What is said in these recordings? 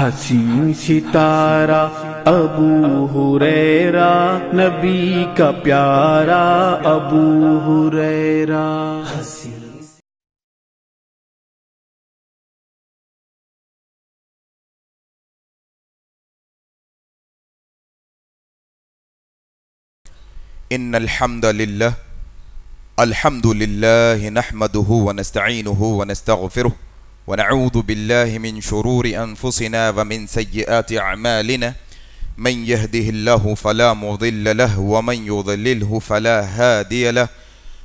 حسین ستارہ ابو حریرہ نبی کا پیارا ابو حریرہ ان الحمد لله الحمد لله نحمده ونستعينه ونستغفره ونعوذ بالله من شرور أنفسنا ومن سيئات أعمالنا من يهده الله فلا مضل له ومن يضلله فلا هادي له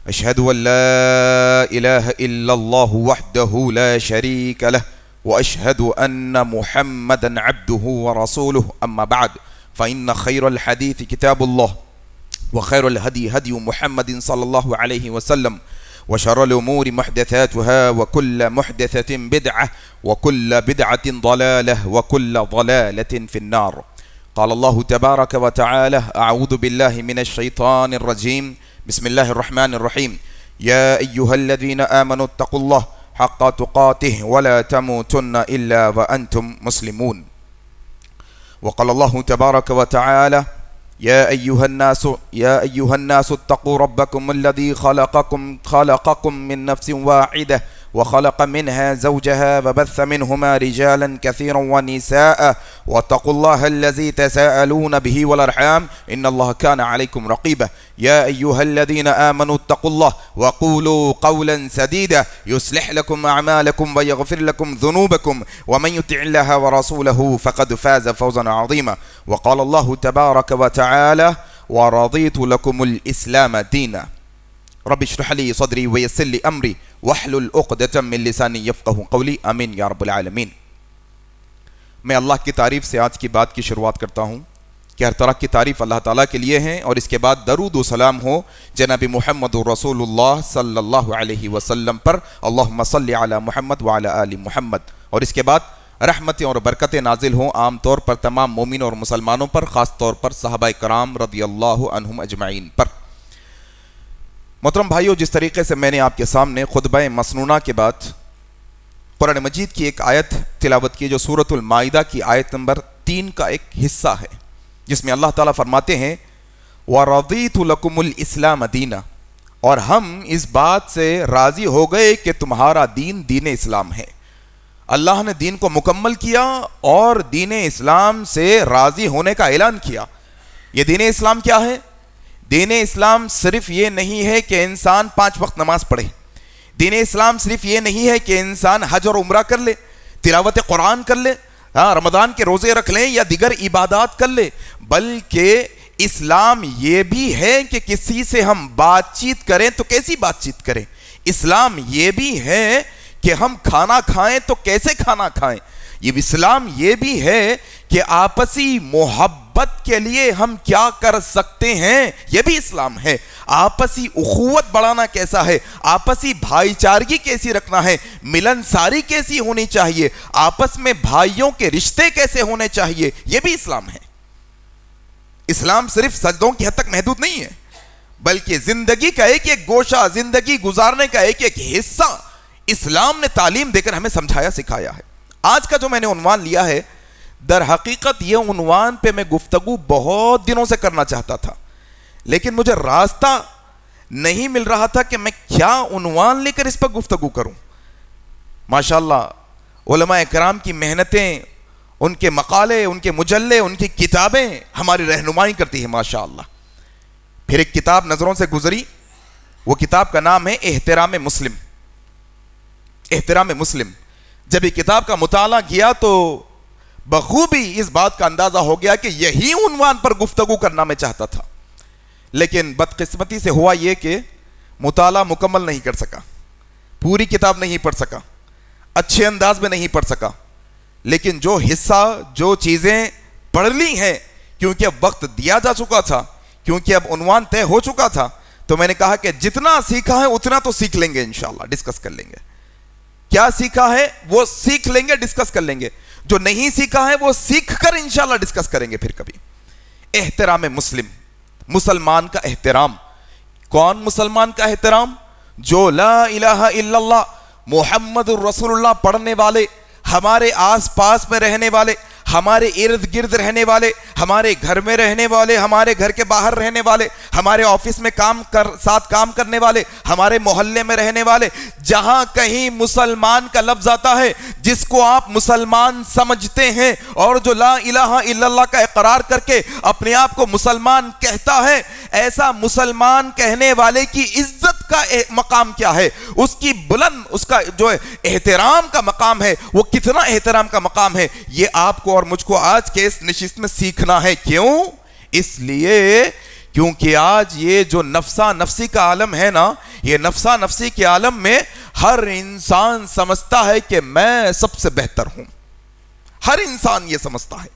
أشهد أن لا إله إلا الله وحده لا شريك له وأشهد أن محمدا عبده ورسوله أما بعد فإن خير الحديث كتاب الله وخير الهدي هدي محمد صلى الله عليه وسلم وشر الأمور محدثاتها وكل محدثة بدعة وكل بدعة ضلالة وكل ضلالة في النار قال الله تبارك وتعالى أعوذ بالله من الشيطان الرجيم بسم الله الرحمن الرحيم يا أيها الذين آمنوا اتقوا الله حق تقاته ولا تموتن إلا وأنتم مسلمون وقال الله تبارك وتعالى يا أيها الناس يا أيها الناس اتقوا ربكم الذي خلقكم خلقكم من نفس واحدة وخلق منها زوجها وبث منهما رجالا كثيرا ونساء واتقوا الله الذي تساءلون به والأرحام إن الله كان عليكم رقيبا يا أيها الذين آمنوا اتقوا الله وقولوا قولا سديدا يصلح لكم أعمالكم ويغفر لكم ذنوبكم ومن يطع الله ورسوله فقد فاز فوزا عظيما وقال الله تبارك وتعالى ورضيت لكم الإسلام دينا रब इशरह ली सदरी वयसर ली अमरी वहलुल उक़दत मिन लिसानी यफ़क़हु क़ौली आमीन या रब्बुल आलमीन मैं अल्लाह की तारीफ़ से आज की बात की शुरुआत करता हूँ कि हर तरह की तारीफ़ अल्लाह ताला के लिए हैं और इसके बाद दरूद सलाम हो जनाब मोहम्मद रसूलुल्लाह सल्लल्लाहु अलैहि वसल्लम पर अल्लाहुम्म सल्लि अला मोहम्मद व अला आलि मोहम्मद और इसके बाद रहमतें और बरकतें नाजिल हों आम तौर पर तमाम मोमिन और मुसलमानों पर ख़ास तौर पर साहबा कराम रदी अल्लाह अजमाइन पर मोहतरम भाइयों जिस तरीके से मैंने आपके सामने खुतब मसनूना के बाद कुरान मजीद की एक आयत तिलावत की जो सूरतमायदा की आयत नंबर तीन का एक हिस्सा है जिसमें अल्लाह ताला फरमाते हैं व इस्लाम दीना और हम इस बात से राज़ी हो गए कि तुम्हारा दीन दीन इस्लाम है अल्लाह ने दीन को मुकम्मल किया और दीन इस्लाम से राज़ी होने का ऐलान किया ये दीन इस्लाम क्या है दीन इस्लाम सिर्फ ये नहीं है कि इंसान पांच वक्त नमाज पढ़े दीन इस्लाम सिर्फ ये नहीं है कि इंसान हज और उम्र कर ले तिलावत कुरान कर ले हाँ रमदान के रोज़े रख लें या दिगर इबादत कर ले बल्कि इस्लाम ये भी है कि किसी से हम बातचीत करें तो कैसी बातचीत करें इस्लाम ये भी है कि हम खाना खाएं तो कैसे खाना खाएं ये इस्लाम ये भी है कि आपसी मोहब्बत मोहब्बत के लिए हम क्या कर सकते हैं यह भी इस्लाम है आपसी उखुवत बढ़ाना कैसा है आपसी भाईचारगी कैसी रखना है मिलनसारी कैसी होनी चाहिए आपस में भाइयों के रिश्ते कैसे होने चाहिए यह भी इस्लाम है इस्लाम सिर्फ सजदों की हद तक महदूद नहीं है बल्कि जिंदगी का एक एक गोशा जिंदगी गुजारने का एक एक हिस्सा इस्लाम ने तालीम देकर हमें समझाया सिखाया है आज का जो मैंने उन्वान लिया है दर हकीकत यह उनवान पे मैं गुफ्तगु बहुत दिनों से करना चाहता था लेकिन मुझे रास्ता नहीं मिल रहा था कि मैं क्या उनवान लेकर इस पर गुफ्तगु करूं माशा कराम की मेहनतें उनके मकाले उनके मुजल्ले उनकी किताबें हमारी रहनुमाई करती है माशा फिर एक किताब नज़रों से गुजरी वो किताब का नाम है एहतराम मुस्लिम एहतराम मुस्लिम जब ये किताब का मुताला किया तो बखूबी इस बात का अंदाजा हो गया कि यही उनवान पर गुफ्तगु करना मैं चाहता था लेकिन बदकिस्मती से हुआ यह कि मुताला मुकम्मल नहीं कर सका पूरी किताब नहीं पढ़ सका अच्छे अंदाज में नहीं पढ़ सका लेकिन जो हिस्सा जो चीज़ें पढ़ ली हैं क्योंकि अब वक्त दिया जा चुका था क्योंकि अब उनवान तय हो चुका था तो मैंने कहा कि जितना सीखा है उतना तो सीख लेंगे इंशाल्लाह डिस्कस कर लेंगे क्या सीखा है वो सीख लेंगे डिस्कस कर लेंगे जो नहीं सीखा है वो सीख कर इंशाला डिस्कस करेंगे फिर कभी एहतराम मुस्लिम मुसलमान का एहतराम कौन मुसलमान का एहतराम जो ला इलाहा इल्लल्लाह मोहम्मद रसूलुल्लाह पढ़ने वाले हमारे आसपास में रहने वाले हमारे इर्द गिर्द रहने वाले हमारे घर में रहने वाले हमारे घर के बाहर रहने वाले हमारे ऑफिस में काम कर साथ काम करने वाले हमारे मोहल्ले में रहने वाले जहां कहीं मुसलमान का लफ्ज आता है जिसको आप मुसलमान समझते हैं और जो ला इलाहा इल्लल्लाह का इकरार करके अपने आप को मुसलमान कहता है ऐसा मुसलमान कहने वाले की इज्जत का मकाम क्या है उसकी बुलंद उसका जो एहतराम का मकाम है वो कितना एहतराम का मकाम है ये आपको और और मुझको आज के इस निशिस्त में सीखना है क्यों इसलिए क्योंकि आज ये जो नफसा नफसी का आलम है ना ये नफसा नफसी के आलम में हर इंसान समझता है कि मैं सबसे बेहतर हूं हर इंसान ये समझता है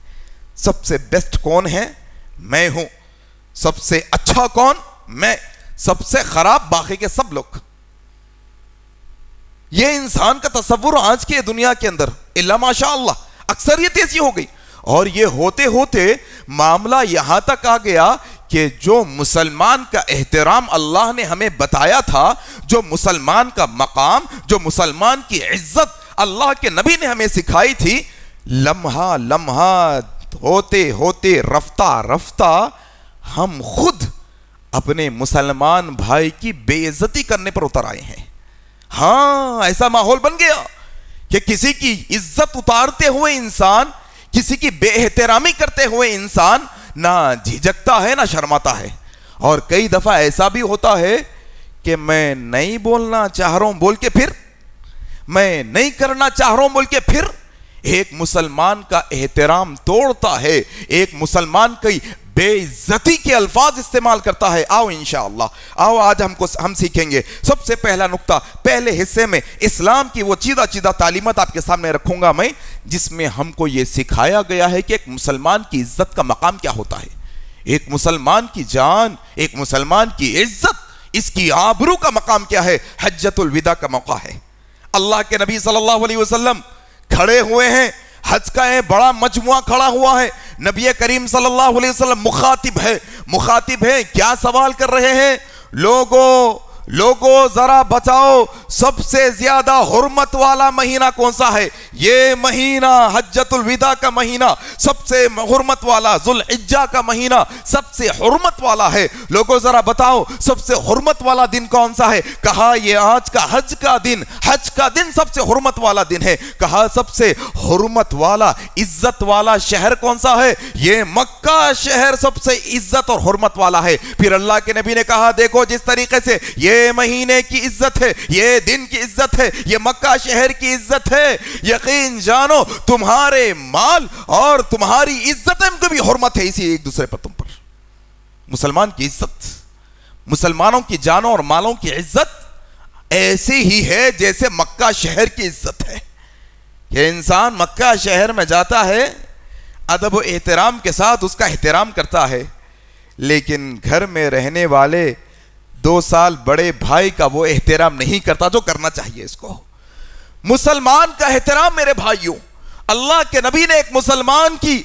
सबसे बेस्ट कौन है मैं हूं सबसे अच्छा कौन मैं सबसे खराब बाकी के सब लोग ये इंसान का तस्वुर आज की दुनिया के अंदर इला माशा अल्लाह अक्सरियत ऐसी हो गई और ये होते होते मामला यहां तक आ गया कि जो मुसलमान का एहतराम अल्लाह ने हमें बताया था जो मुसलमान का मकाम जो मुसलमान की इज्जत अल्लाह के नबी ने हमें सिखाई थी लम्हा लम्हा होते होते रफ्ता रफ्ता हम खुद अपने मुसलमान भाई की बेइज्जती करने पर उतर आए हैं हाँ ऐसा माहौल बन गया कि किसी की इज्जत उतारते हुए इंसान किसी की बेहतरामी करते हुए इंसान ना झिझकता है ना शर्माता है और कई दफा ऐसा भी होता है कि मैं नहीं बोलना चाह रहा हूं बोल के फिर मैं नहीं करना चाह रहा हूं बोल के फिर एक मुसलमान का एहतराम तोड़ता है एक मुसलमान की बेइज्जती के अल्फाज इस्तेमाल करता है आओ इन आओ आज हमको हम सीखेंगे सबसे पहला नुकता पहले हिस्से में इस्लाम की वो चीदा चीदा तालीमत आपके सामने रखूंगा मैं जिसमें हमको ये सिखाया गया है कि एक मुसलमान की इज्जत का मकाम क्या होता है एक मुसलमान की जान एक मुसलमान की इज्जत इसकी आबरू का मकाम क्या है हजतुल विदा का मौका है अल्लाह के नबी सल्लल्लाहु अलैहि वसल्लम खड़े हुए हैं हज का है बड़ा मजमुआ खड़ा हुआ है नबी करीम सल्लल्लाहु अलैहि वसल्लम मुखातिब है मुखातिब है क्या सवाल कर रहे हैं लोगों लोगों जरा बचाओ सबसे ज्यादा हुरमत वाला महीना कौन सा है ये महीना हजतुल विदा का महीना सबसे हरमत वाला इज्जा का महीना सबसे हरमत वाला है लोगों जरा बताओ सबसे हरमत वाला दिन कौन सा है कहा ये आज का हज का दिन हज का दिन सबसे हुरमत वाला दिन है कहा सबसे हुरमत वाला इज्जत वाला शहर कौन सा है ये मक्का शहर सबसे इज्जत और हुरमत वाला है फिर अल्लाह के नबी ने कहा देखो जिस तरीके से ये महीने की इज्जत है ये दिन की इज्जत है ये मक्का शहर की इज्जत है यकीन जानो तुम्हारे माल और तुम्हारी इज्जत भी हुरमत है इसी एक दूसरे पर तुम पर मुसलमान की इज्जत मुसलमानों की जानों और मालों की इज्जत ऐसे ही है जैसे मक्का शहर की इज्जत है ये इंसान मक्का शहर में जाता है अदब एहतराम के साथ उसका एहतराम करता है लेकिन घर में रहने वाले दो साल बड़े भाई का वो एहतराम नहीं करता जो करना चाहिए इसको मुसलमान का एहतराम मेरे भाइयों अल्लाह के नबी ने एक मुसलमान की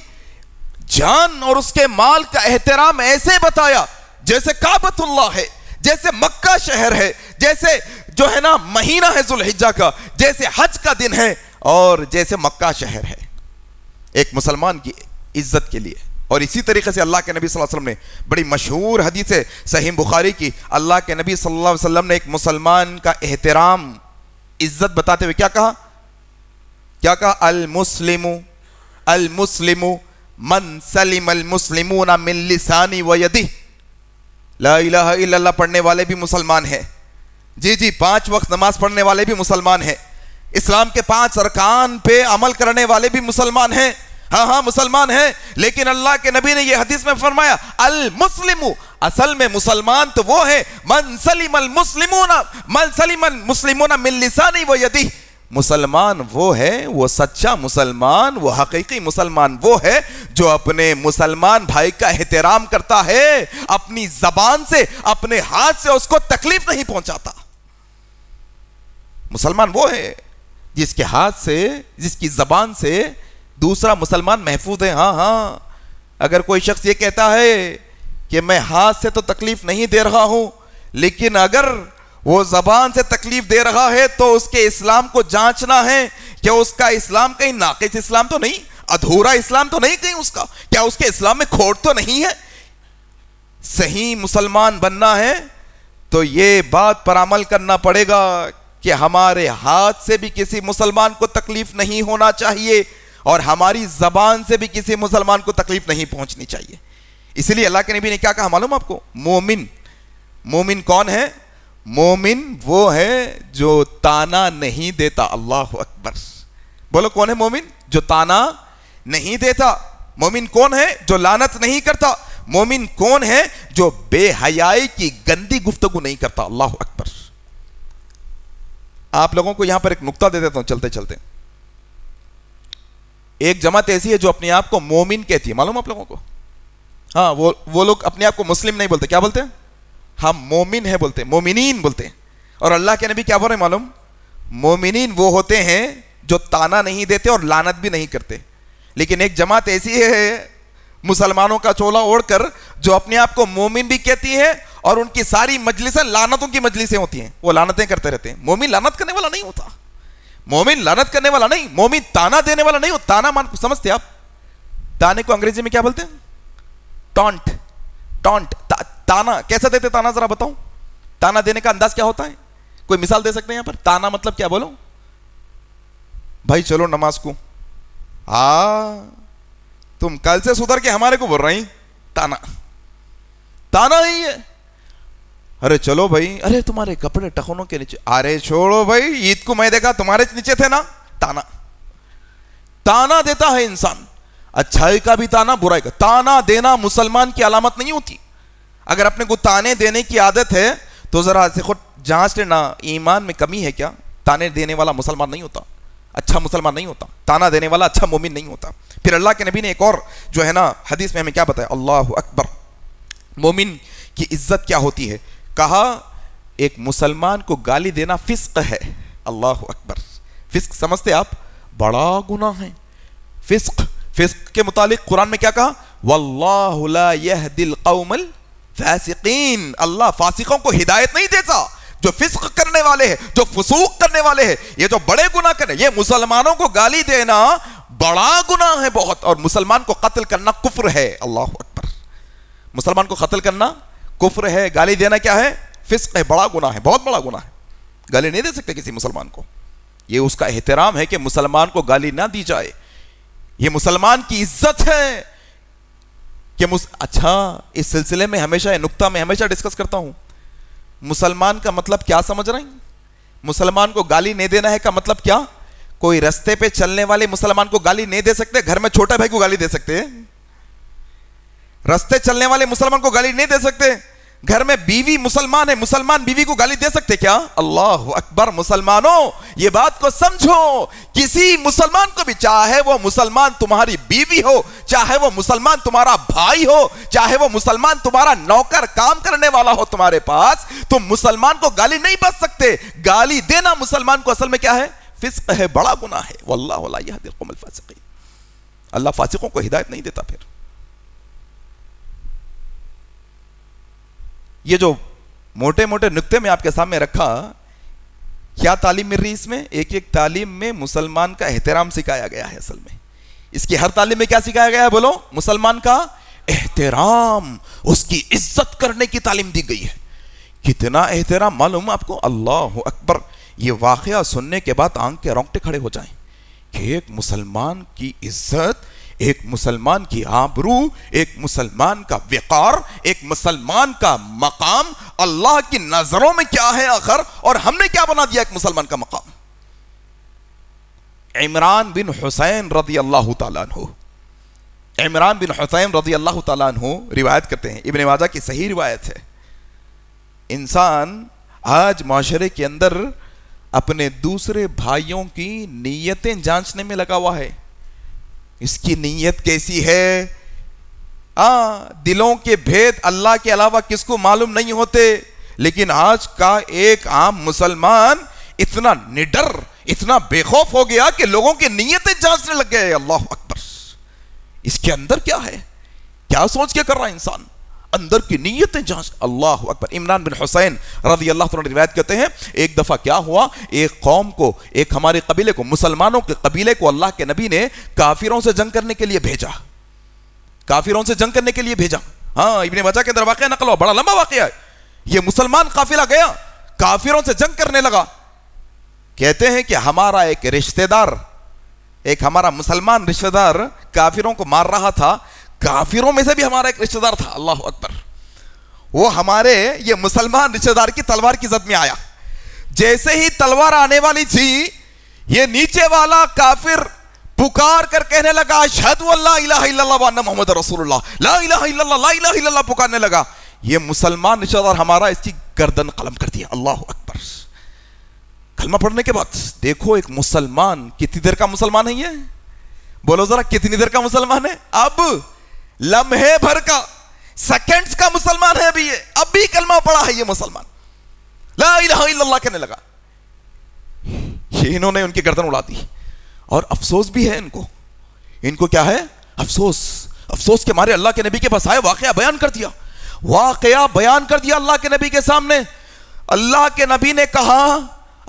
जान और उसके माल का एहतराम ऐसे बताया जैसे काबतुल्ला है जैसे मक्का शहर है जैसे जो है ना महीना है जुलहिजा का जैसे हज का दिन है और जैसे मक्का शहर है एक मुसलमान की इज्जत के लिए और इसी तरीके से अल्लाह के नबी वसल्लम ने बड़ी मशहूर हदीस है सहीम बुखारी की अल्लाह के नबी सल्लल्लाहु अलैहि वसल्लम ने एक मुसलमान का एहतराम इज्जत बताते हुए क्या कहा क्या कहा अल मुस्लिम अल मुस्लिम मन सलीम अल मुस्लिम मिल्लिसानी व यदि ला इलाहा इल्लल्लाह पढ़ने वाले भी मुसलमान हैं जी जी पांच वक्त नमाज पढ़ने वाले भी मुसलमान हैं इस्लाम के पांच अरकान पे अमल करने वाले भी मुसलमान हैं हाँ हाँ मुसलमान हैं लेकिन अल्लाह के नबी ने यह हदीस में फरमाया अल मुस्लिम असल में मुसलमान तो वो है मन सलीम अल मुस्लिमोना मन सलीम अल मुस्लिमोना मिलिसा नहीं वो यदि मुसलमान वो है वो सच्चा मुसलमान वो हकीकी मुसलमान वो है जो अपने मुसलमान भाई का एहतराम करता है अपनी जबान से अपने हाथ से उसको तकलीफ नहीं पहुंचाता मुसलमान वो है जिसके हाथ से जिसकी ज़बान से दूसरा मुसलमान महफूज है हाँ हाँ अगर कोई शख्स ये कहता है कि मैं हाथ से तो तकलीफ़ नहीं दे रहा हूं लेकिन अगर वो ज़बान से तकलीफ़ दे रहा है तो उसके इस्लाम को जांचना है क्या उसका इस्लाम कहीं नाकिस इस्लाम तो नहीं अधूरा इस्लाम तो नहीं कहीं उसका क्या उसके इस्लाम में खोट तो नहीं है सही मुसलमान बनना है तो ये बात पर अमल करना पड़ेगा कि हमारे हाथ से भी किसी मुसलमान को तकलीफ नहीं होना चाहिए और हमारी जबान से भी किसी मुसलमान को तकलीफ नहीं पहुंचनी चाहिए इसलिए अल्लाह के नबी ने क्या कहा मालूम आपको मोमिन मोमिन कौन है मोमिन वो है जो ताना नहीं देता अल्लाह अकबर बोलो कौन है मोमिन जो ताना नहीं देता मोमिन कौन है जो लानत नहीं करता मोमिन कौन है जो बेहयाई की गंदी गुफ्तगु नहीं करता अल्लाह अकबर आप लोगों को यहां पर एक नुकता दे देता हूं चलते चलते एक जमात ऐसी है जो अपने आप को मोमिन कहती है मालूम आप लोगों को हाँ वो वो लोग अपने आप को मुस्लिम नहीं बोलते क्या बोलते हैं हम मोमिन है बोलते मोमिनीन बोलते और अल्लाह के नबी क्या बोल रहे मालूम मोमिनीन वो होते हैं जो ताना नहीं देते और लानत भी नहीं करते लेकिन एक जमात ऐसी है मुसलमानों का चोला ओढ़कर जो अपने आप को मोमिन भी कहती है और उनकी सारी मजलिसें लानतों की मजलिसें होती हैं वो लानतें करते रहते हैं मोमिन लानत करने वाला नहीं होता मोमिन लानत करने वाला नहीं मोमिन ताना देने वाला नहीं होता ताना मान समझते आप ताने को अंग्रेजी में क्या बोलते हैं टॉन्ट टॉन्ट ता, ताना कैसा देते ताना जरा बताओ ताना देने का अंदाज क्या होता है कोई मिसाल दे सकते हैं यहां पर ताना मतलब क्या बोलो भाई चलो नमाज को हा तुम कल से सुधर के हमारे को बोल रही ताना ताना ही है अरे चलो भाई अरे तुम्हारे कपड़े टखनों के नीचे अरे छोड़ो भाई ईद को मैं देखा तुम्हारे नीचे थे ना ताना ताना देता है इंसान अच्छाई का भी ताना बुराई का ताना देना मुसलमान की अलामत नहीं होती अगर अपने को ताने देने की आदत है तो जरा देखो जांच लेना ईमान में कमी है क्या ताने देने वाला मुसलमान नहीं होता अच्छा मुसलमान नहीं होता ताना देने वाला अच्छा मोमिन नहीं होता फिर अल्लाह के नबी ने एक और जो है ना हदीस में हमें क्या बताया अल्लाह अकबर मोमिन की इज्जत क्या होती है कहा एक मुसलमान को गाली देना फिस्क है अल्लाह अकबर फिस्क समझते आप बड़ा गुना है फिस्क फिस्क के मुतालिक कुरान में क्या कहा वल्लाह दिल कौमल फासिकीन अल्लाह फासिकों को हिदायत नहीं देता जो फिस्क करने वाले हैं जो फसूक करने वाले हैं ये जो बड़े गुना करें ये मुसलमानों को गाली देना बड़ा गुना है बहुत और मुसलमान को कत्ल करना कुफ्र है अल्लाह पर मुसलमान को कत्ल करना कुफ्र है गाली देना क्या है फिस्क है बड़ा गुना है बहुत बड़ा गुना है गाली नहीं दे सकते किसी मुसलमान को ये उसका एहतराम है कि मुसलमान को गाली ना दी जाए ये मुसलमान की इज्जत है कि मुस... अच्छा इस सिलसिले में हमेशा नुकता में हमेशा डिस्कस करता हूं मुसलमान का मतलब क्या समझ रहे हैं मुसलमान को गाली नहीं देना है का मतलब क्या कोई रस्ते पे चलने वाले मुसलमान को गाली नहीं दे सकते घर में छोटा भाई को गाली दे सकते रस्ते चलने वाले मुसलमान को गाली नहीं दे सकते घर में बीवी मुसलमान है मुसलमान बीवी को गाली दे सकते क्या अल्लाह अकबर मुसलमानों ये बात को समझो किसी मुसलमान को भी चाहे वो मुसलमान तुम्हारी बीवी हो चाहे वो मुसलमान तुम्हारा भाई हो चाहे वो मुसलमान तुम्हारा नौकर काम करने वाला हो तुम्हारे पास तुम मुसलमान को गाली नहीं बच सकते गाली देना मुसलमान को असल में क्या है फिस्क है बड़ा गुना है वल्लाह अल्लाह फासिकों को हिदायत नहीं देता फिर ये जो मोटे मोटे नुकते में आपके सामने रखा क्या तालीम मिल रही इसमें एक एक तालीम में मुसलमान का एहतराम सिखाया गया है असल में इसकी हर तालीम में क्या सिखाया गया है बोलो मुसलमान का एहतराम उसकी इज्जत करने की तालीम दी गई है कितना एहतराम मालूम आपको अल्लाह अकबर ये वाक़ सुनने के बाद आंख के रोंगटे खड़े हो जाए कि एक मुसलमान की इज्जत एक मुसलमान की आबरू एक मुसलमान का विकार एक मुसलमान का मकाम अल्लाह की नजरों में क्या है आखिर और हमने क्या बना दिया एक मुसलमान का मकाम इमरान बिन हुसैन रदी अल्लाह तु इमरान बिन हुसैन रदी अल्लाह तु रिवायत करते हैं इबन वाजा की सही रिवायत है इंसान आज माशरे के अंदर अपने दूसरे भाइयों की नीयतें जांचने में लगा हुआ है इसकी नीयत कैसी है आ, दिलों के भेद अल्लाह के अलावा किसको मालूम नहीं होते लेकिन आज का एक आम मुसलमान इतना निडर इतना बेखौफ हो गया कि लोगों की नीयतें जांचने लग गए अल्लाह अकबर इसके अंदर क्या है क्या सोच के कर रहा है इंसान अंदर की नीयतें जांच अल्लाह अकबर इमरान बिन हुसैन रजी अल्लाह रिवायत करते हैं एक दफ़ा क्या हुआ एक कौम को एक हमारे कबीले को मुसलमानों के कबीले को अल्लाह के नबी ने काफिरों से जंग करने के लिए भेजा काफिरों से जंग करने के लिए भेजा हाँ इबन वजह के अंदर वाक़ नकल हुआ बड़ा लंबा वाक़ है यह मुसलमान काफिला गया काफिरों से जंग करने लगा कहते हैं कि हमारा एक रिश्तेदार एक हमारा मुसलमान रिश्तेदार काफिरों को मार रहा था काफिरों में से भी हमारा एक रिश्तेदार था अल्लाह अकबर वो हमारे ये मुसलमान रिश्तेदार की तलवार की जद में आया जैसे ही तलवार आने वाली थी ये नीचे वाला काफिर पुकार कर कहने लगा शहद मोहम्मद रसूलुल्लाह पुकारने लगा ये मुसलमान रिश्तेदार हमारा इसकी गर्दन कलम कर दिया अल्लाह अकबर कलमा पढ़ने के बाद देखो एक मुसलमान कितनी देर का मुसलमान है ये बोलो जरा कितनी देर का मुसलमान है अब लम्हे भर का सेकेंड्स का मुसलमान है अभी ये अब भी कलमा पड़ा है ये मुसलमान ला कहने लगा ये इन्होंने उनकी गर्दन उड़ा दी और अफसोस भी है इनको इनको क्या है अफसोस अफसोस के मारे अल्लाह के नबी के पास आए वाकया बयान कर दिया वाकया बयान कर दिया अल्लाह के नबी के सामने अल्लाह के नबी ने कहा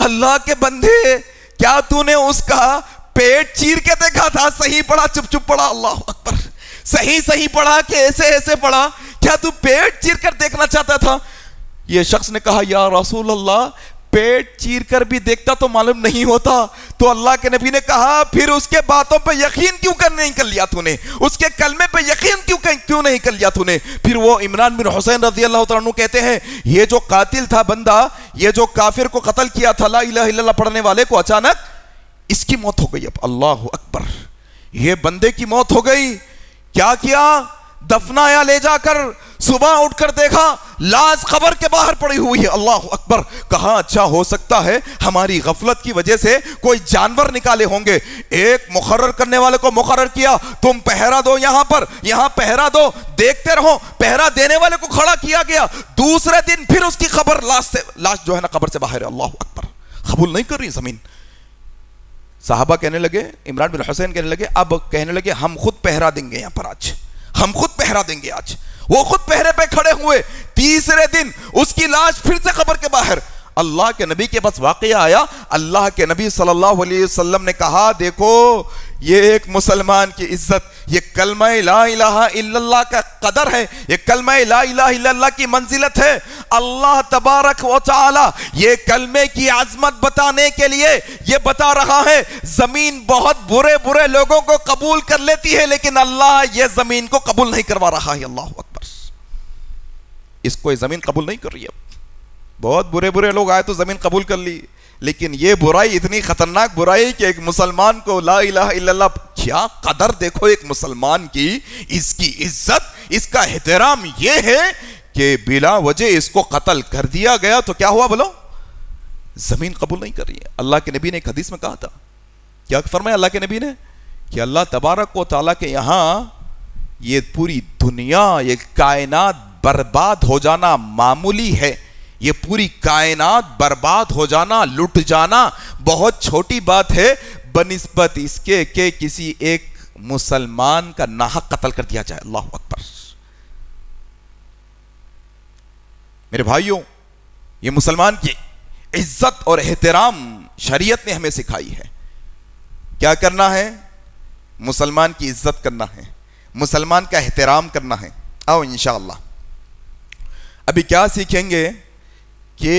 अल्लाह के बंदे क्या तूने उसका पेट चीर के देखा था सही पड़ा चुप चुप पड़ा अल्लाह अकबर सही सही पढ़ा कि ऐसे ऐसे पढ़ा क्या तू पेट चीर कर देखना चाहता था यह शख्स ने कहा यार रसूल अल्लाह पेट चीर कर भी देखता तो मालूम नहीं होता तो अल्लाह के नबी ने कहा फिर उसके बातों पे यकीन क्यों कर नहीं कर लिया तूने उसके कलमे पे यकीन क्यों कर, क्यों नहीं कर लिया तूने फिर वो इमरान बिन हुसैन रजी अल्लाह कहते हैं ये जो कातिल था बंदा ये जो काफिर को कत्ल किया था ला इला पढ़ने वाले को अचानक इसकी मौत हो गई अब अल्लाह अकबर ये बंदे की मौत हो गई क्या किया दफनाया ले जाकर सुबह उठकर देखा लाश खबर के बाहर पड़ी हुई है अल्लाह अकबर कहा अच्छा हो सकता है हमारी गफलत की वजह से कोई जानवर निकाले होंगे एक मुकर करने वाले को मुकर किया तुम पहरा दो यहां पर यहां पहरा दो देखते रहो पहरा देने वाले को खड़ा किया गया दूसरे दिन फिर उसकी खबर लाश से लाश जो है ना खबर से बाहर है अल्लाह अकबर कबूल नहीं कर रही जमीन साहबा कहने लगे इमरान बिन हुसैन कहने लगे अब कहने लगे हम खुद पहरा देंगे यहां पर आज हम खुद पहरा देंगे आज वो खुद पहरे पे खड़े हुए तीसरे दिन उसकी लाश फिर से खबर के बाहर अल्लाह के नबी के पास वाकया आया अल्लाह के नबी सल्लल्लाहु अलैहि वसल्लम ने कहा देखो ये एक मुसलमान की इज्जत ये कलमा ला इल्लल्लाह का कदर है ये कलमा ला इल्लल्लाह की मंजिलत है अल्लाह तबारक व ताला ये कलमे की आजमत बताने के लिए ये बता रहा है ज़मीन बहुत बुरे बुरे लोगों को कबूल कर लेती है लेकिन अल्लाह ये ज़मीन को कबूल नहीं करवा रहा है अल्लाह अकबर इसको ज़मीन कबूल नहीं कर रही है बहुत बुरे बुरे लोग आए तो ज़मीन कबूल कर ली लेकिन ये बुराई इतनी खतरनाक बुराई कि एक मुसलमान को ला इला क्या कदर देखो एक मुसलमान की इसकी इज्जत इसका एहतराम ये है कि बिला वजह इसको कत्ल कर दिया गया तो क्या हुआ बोलो जमीन कबूल नहीं कर रही है अल्लाह के नबी ने एक हदीस में कहा था क्या फरमाया अल्लाह के नबी ने कि अल्लाह तबारक को ताला के यहां ये पूरी दुनिया ये कायनात बर्बाद हो जाना मामूली है ये पूरी कायनात बर्बाद हो जाना लुट जाना बहुत छोटी बात है बनस्बत इसके के किसी एक मुसलमान का नाहक कत्ल कर दिया जाए अल्लाह अकबर मेरे भाइयों ये मुसलमान की इज्जत और एहतराम शरीयत ने हमें सिखाई है क्या करना है मुसलमान की इज्जत करना है मुसलमान का एहतराम करना है आओ इन अभी क्या सीखेंगे कि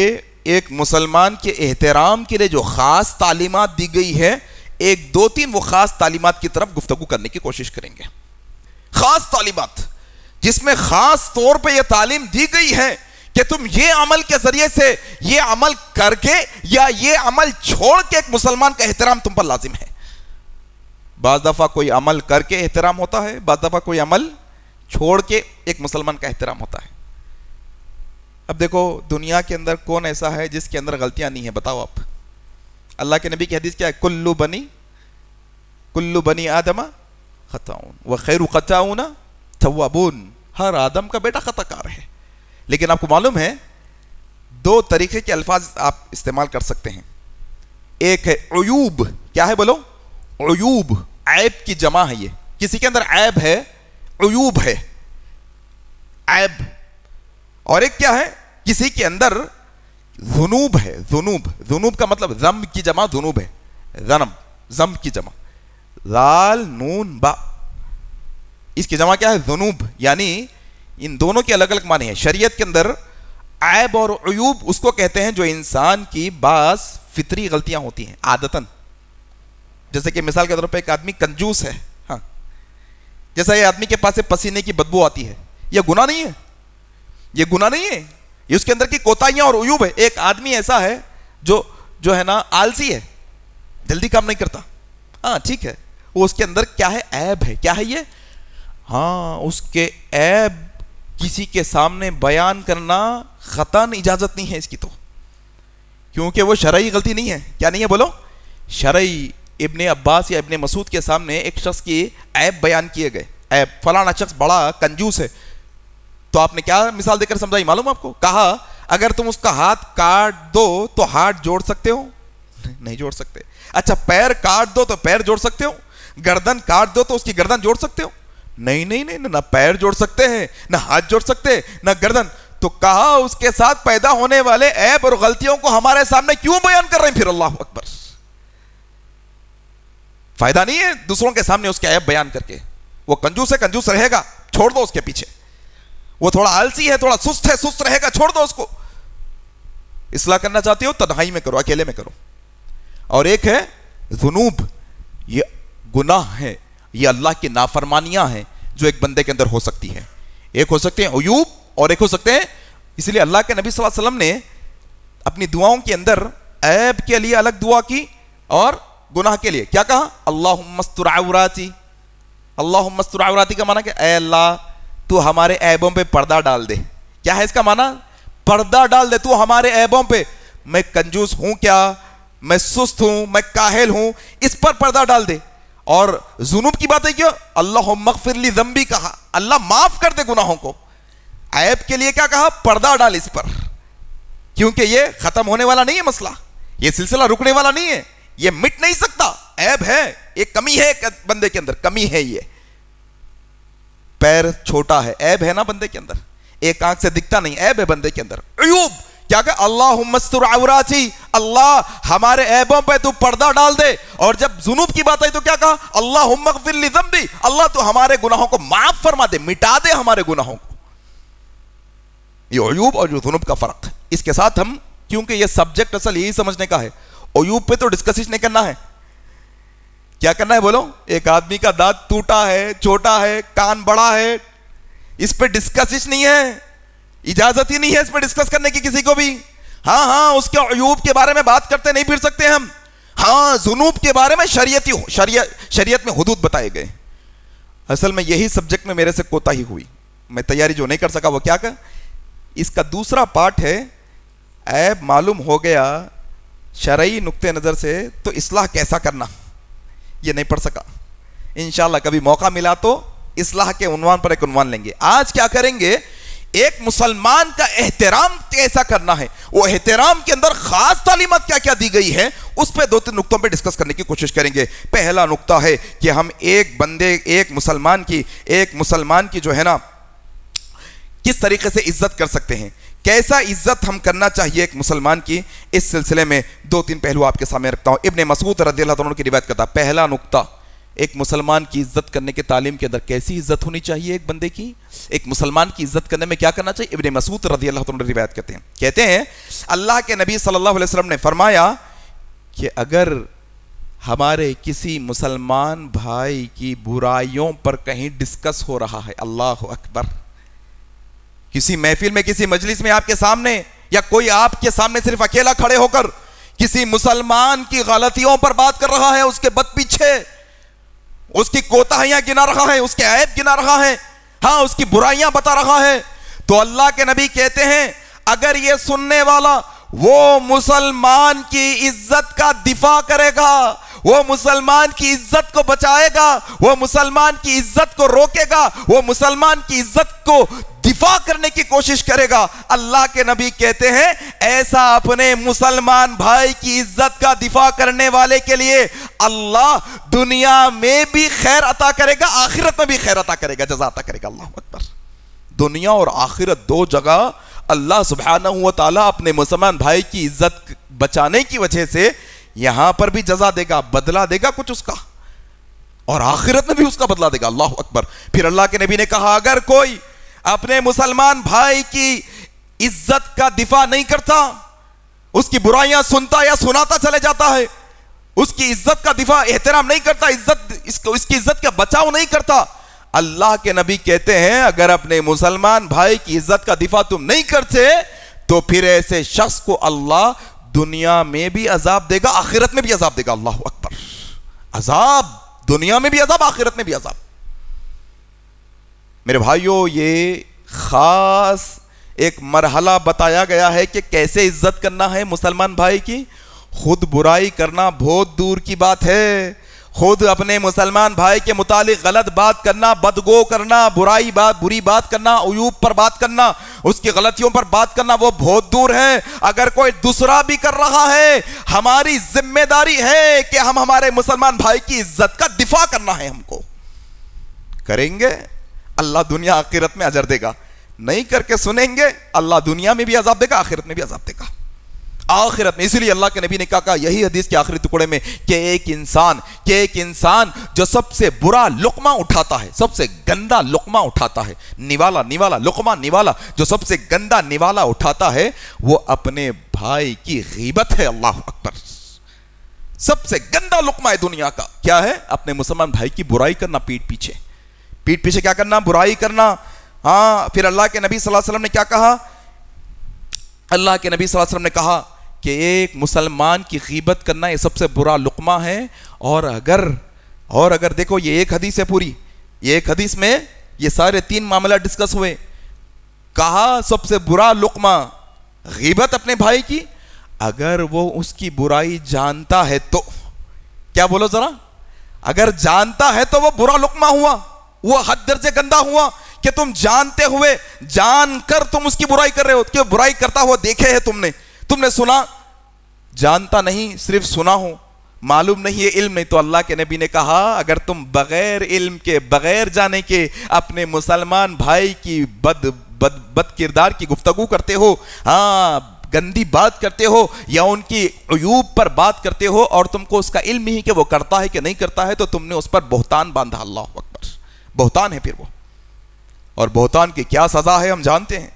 एक मुसलमान के एहतराम के लिए जो ख़ास तालीमत दी गई है एक दो तीन वो ख़ास तालीमत की तरफ गुफ्तु करने की कोशिश करेंगे ख़ास तालीमत जिसमें ख़ास तौर पर यह तालीम दी गई है कि तुम ये अमल के ज़रिए से ये अमल करके या ये अमल छोड़ के एक मुसलमान का एहतराम तुम पर लाजिम है बज दफ़ा कोई अमल करके एहतराम होता है बज दफ़ा कोई अमल छोड़ के एक मुसलमान का एहतराम होता है अब देखो दुनिया के अंदर कौन ऐसा है जिसके अंदर गलतियां नहीं है बताओ आप अल्लाह के नबी की हदीस क्या है कुल्लू बनी कुल्लू बनी आदमा खताउन व खैर खताउना तवाबून हर आदम का बेटा खताकार है लेकिन आपको मालूम है दो तरीके के अल्फाज आप इस्तेमाल कर सकते हैं एक है अयूब क्या है बोलो अयूब ऐब की जमा है ये किसी के अंदर ऐब है अयूब है ऐब और एक क्या है किसी के अंदर जुनूब है जुनूब जुनूब का मतलब जम की जमा जुनूब है जनम जम की जमा लाल नून बा इसकी जमा क्या है जुनूब यानी इन दोनों के अलग अलग माने हैं शरीयत के अंदर ऐब और अयूब उसको कहते हैं जो इंसान की बास फितरी गलतियां होती हैं आदतन जैसे कि मिसाल के तौर पर एक आदमी कंजूस है हाँ जैसा ये आदमी के पास से पसीने की बदबू आती है यह गुना नहीं है ये गुना नहीं है ये उसके अंदर की कोताहियां और उयूब है एक आदमी ऐसा है जो जो है ना आलसी है जल्दी काम नहीं करता हाँ ठीक है वो उसके अंदर क्या है ऐब है क्या है ये हाँ उसके ऐब किसी के सामने बयान करना ख़तन इजाज़त नहीं है इसकी तो क्योंकि वो शरई गलती नहीं है क्या नहीं है बोलो शरई इबन अब्बास या इबन मसूद के सामने एक शख्स की ऐब बयान किए गए ऐब फलाना शख्स बड़ा कंजूस है तो आपने क्या मिसाल देकर समझाई मालूम आपको कहा अगर तुम उसका हाथ काट दो तो हाथ जोड़ सकते हो नहीं जोड़ सकते अच्छा पैर काट दो तो पैर जोड़ सकते हो गर्दन काट दो तो उसकी गर्दन जोड़ सकते हो नहीं नहीं नहीं ना पैर जोड़ सकते हैं ना हाथ जोड़ सकते हैं ना गर्दन तो कहा उसके साथ पैदा होने वाले ऐप और गलतियों को हमारे सामने क्यों बयान कर रहे हैं फिर अल्लाह अकबर फायदा नहीं है दूसरों के सामने उसके ऐप बयान करके वो कंजूस है कंजूस रहेगा छोड़ दो उसके पीछे वो थोड़ा आलसी है थोड़ा सुस्त है सुस्त रहेगा छोड़ दो उसको इसलाह करना चाहते हो तन्हाई में करो अकेले में करो और एक है जुनूब ये गुनाह है ये अल्लाह की नाफरमानियां हैं जो एक बंदे के अंदर हो सकती है एक हो सकते हैं अयूब और एक हो सकते हैं इसलिए अल्लाह के नबी सल्लल्लाहु अलैहि वसल्लम ने अपनी दुआओं के अंदर ऐब के लिए अलग दुआ की और गुनाह के लिए क्या कहा अल्लाह मस्तुरावराती अल्लाह मस्तुरावराती का माना क्या अल्लाह तू हमारे ऐबों पे पर्दा डाल दे क्या है इसका माना पर्दा डाल दे तू हमारे ऐबों पे मैं कंजूस हूं क्या मैं सुस्त हूं मैं काहिल हूं इस पर पर्दा डाल दे और जुनूब की बात है क्यों अल्लाह मकफिरली जम्बी कहा अल्लाह माफ कर दे गुनाहों को ऐब के लिए क्या कहा पर्दा डाल इस पर क्योंकि ये खत्म होने वाला नहीं है मसला ये सिलसिला रुकने वाला नहीं है ये मिट नहीं सकता ऐब है एक कमी है बंदे के अंदर कमी है यह पैर छोटा है ऐब है ना बंदे के अंदर एक आंख से दिखता नहीं ऐब है बंदे के अंदर अयूब क्या कहे अल्लाह थी अल्लाह हमारे ऐबों पे तू पर्दा डाल दे और जब जुनूब की बात आई तो क्या कहा अल्लाह भी अल्लाह तो हमारे गुनाहों को माफ फरमा दे मिटा दे हमारे गुनाहों को ये अयूब और जुनूब का फर्क है इसके साथ हम क्योंकि ये सब्जेक्ट असल यही समझने का है अयूब पे तो डिस्कस नहीं करना है क्या करना है बोलो एक आदमी का दांत टूटा है छोटा है कान बड़ा है इस पर डिस्कसिस नहीं है इजाजत ही नहीं है इस पर डिस्कस करने की किसी को भी हाँ हाँ उसके अयूब के बारे में बात करते नहीं फिर सकते हम हाँ जुनूब के बारे में शरीय शरीयत में हदूद बताए गए असल में यही सब्जेक्ट में मेरे से कोताही हुई मैं तैयारी जो नहीं कर सका वो क्या कर इसका दूसरा पार्ट है ऐब मालूम हो गया शरा नुक़ नज़र से तो इसलाह कैसा करना ये नहीं पढ़ सका इन कभी मौका मिला तो इसलाह के उन्वान पर एक उन्वान लेंगे आज क्या करेंगे एक मुसलमान का एहतराम कैसा करना है वो एहतराम के अंदर खास तालीमत क्या क्या दी गई है उस पर दो तीन नुकतों पर डिस्कस करने की कोशिश करेंगे पहला नुकता है कि हम एक बंदे एक मुसलमान की एक मुसलमान की जो है ना किस तरीके से इज्जत कर सकते हैं कैसा इज्जत हम करना चाहिए एक मुसलमान की इस सिलसिले में दो तीन पहलू आपके सामने रखता हूं इबन मसूद रदी अल्लाह की रिवायत करता पहला नुकता एक मुसलमान की इज्जत करने के तालीम के अंदर कैसी इज्जत होनी चाहिए एक बंदे की एक मुसलमान की इज्जत करने में क्या करना चाहिए इबन मसूद रदी अल्लाह रिवायत करते हैं कहते हैं अल्लाह के नबी सल्लल्लाहु अलैहि वसल्लम ने फरमाया कि अगर हमारे किसी मुसलमान भाई की बुराइयों पर कहीं डिस्कस हो रहा है अल्लाह अकबर किसी महफिल में किसी मजलिस में आपके सामने या कोई आपके सामने सिर्फ अकेला खड़े होकर किसी मुसलमान की गलतियों पर बात कर रहा है उसके बद पीछे उसकी कोताहियां गिना रहा है उसके ऐब गिना रहा है हाँ उसकी बुराइयां बता रहा है तो अल्लाह के नबी कहते हैं अगर ये सुनने वाला वो मुसलमान की इज्जत का दिफा करेगा वो मुसलमान की इज्जत को बचाएगा वो मुसलमान की इज्जत को रोकेगा वो मुसलमान की इज्जत को दिफा करने की कोशिश करेगा अल्लाह के नबी कहते हैं ऐसा अपने मुसलमान भाई की इज्जत का दिफा करने वाले के लिए अल्लाह दुनिया में भी खैर अता करेगा आखिरत में भी खैर अता करेगा जजा अता करेगा अल्लाह अकबर दुनिया और आखिरत दो जगह अल्लाह सुबहाना हुआ ताला अपने मुसलमान भाई की इज्जत बचाने की वजह से यहां पर भी जजा देगा बदला देगा कुछ उसका और आखिरत में भी उसका बदला देगा अल्लाह अकबर फिर अल्लाह के नबी ने कहा अगर कोई अपने मुसलमान भाई की इज्जत का दिफा नहीं करता उसकी बुराइयां सुनता या सुनाता चले जाता है उसकी इज्जत का दिफा एहतराम नहीं करता इज्जत इसकी इज्जत का बचाव नहीं करता अल्लाह के नबी कहते हैं अगर अपने मुसलमान भाई की इज्जत का दिफा तुम नहीं करते तो फिर ऐसे शख्स को अल्लाह दुनिया में भी अजाब देगा आखिरत में भी अजाब देगा अल्लाह अकबर अजाब दुनिया में भी अजाब आखिरत में भी अजाब मेरे भाइयों ये ख़ास एक मरहला बताया गया है कि कैसे इज्जत करना है मुसलमान भाई की खुद बुराई करना बहुत दूर की बात है खुद अपने मुसलमान भाई के मुतालिक गलत बात करना बदगो करना बुराई बात बुरी बात करना अयूब पर बात करना उसकी गलतियों पर बात करना वो बहुत दूर है अगर कोई दूसरा भी कर रहा है हमारी जिम्मेदारी है कि हम हमारे मुसलमान भाई की इज्जत का दिफा करना है हमको करेंगे अल्लाह दुनिया आखिरत में अजर देगा नहीं करके सुनेंगे अल्लाह दुनिया में भी अजाब देगा आखिरत में भी अजाब देगा आखिरत में इसीलिए अल्लाह के नबी ने कहा यही हदीस के आखिरी टुकड़े में कि एक इंसान के एक इंसान जो सबसे बुरा लुकमा उठाता है सबसे गंदा लुकमा उठाता है निवाला निवाला लुकमा निवाला जो सबसे गंदा निवाला उठाता है वो अपने भाई की गीबत है अल्लाह अकबर सबसे गंदा लुकमा है दुनिया का क्या है अपने मुसलमान भाई की बुराई करना पीठ पीछे पीठ पीछे क्या करना बुराई करना हाँ फिर अल्लाह के नबी सल्लल्लाहु अलैहि वसल्लम ने क्या कहा अल्लाह के नबी सल्लल्लाहु अलैहि वसल्लम ने कहा कि एक मुसलमान की गीबत करना ये सबसे बुरा लुकमा है और अगर और अगर देखो ये एक हदीस है पूरी ये एक हदीस में ये सारे तीन मामला डिस्कस हुए कहा सबसे बुरा लुकमा गीबत अपने भाई की अगर वो उसकी बुराई जानता है तो क्या बोलो ज़रा अगर जानता है तो वो बुरा लुकमा हुआ वो हद दर्जे गंदा हुआ कि तुम जानते हुए जानकर तुम उसकी बुराई कर रहे हो क्यों बुराई करता हुआ देखे है तुमने तुमने सुना जानता नहीं सिर्फ सुना हो मालूम नहीं है इल्म नहीं तो अल्लाह के नबी ने कहा अगर तुम बगैर इल्म के बगैर जाने के अपने मुसलमान भाई की बद बद बद किरदार की गुफ्तगु करते हो हाँ गंदी बात करते हो या उनकी अयूब पर बात करते हो और तुमको उसका इल्म ही कि वो करता है कि नहीं करता है तो तुमने उस पर बहुतान बांधा अल्लाह बहुतान है फिर वो और बहुतान की क्या सज़ा है हम जानते हैं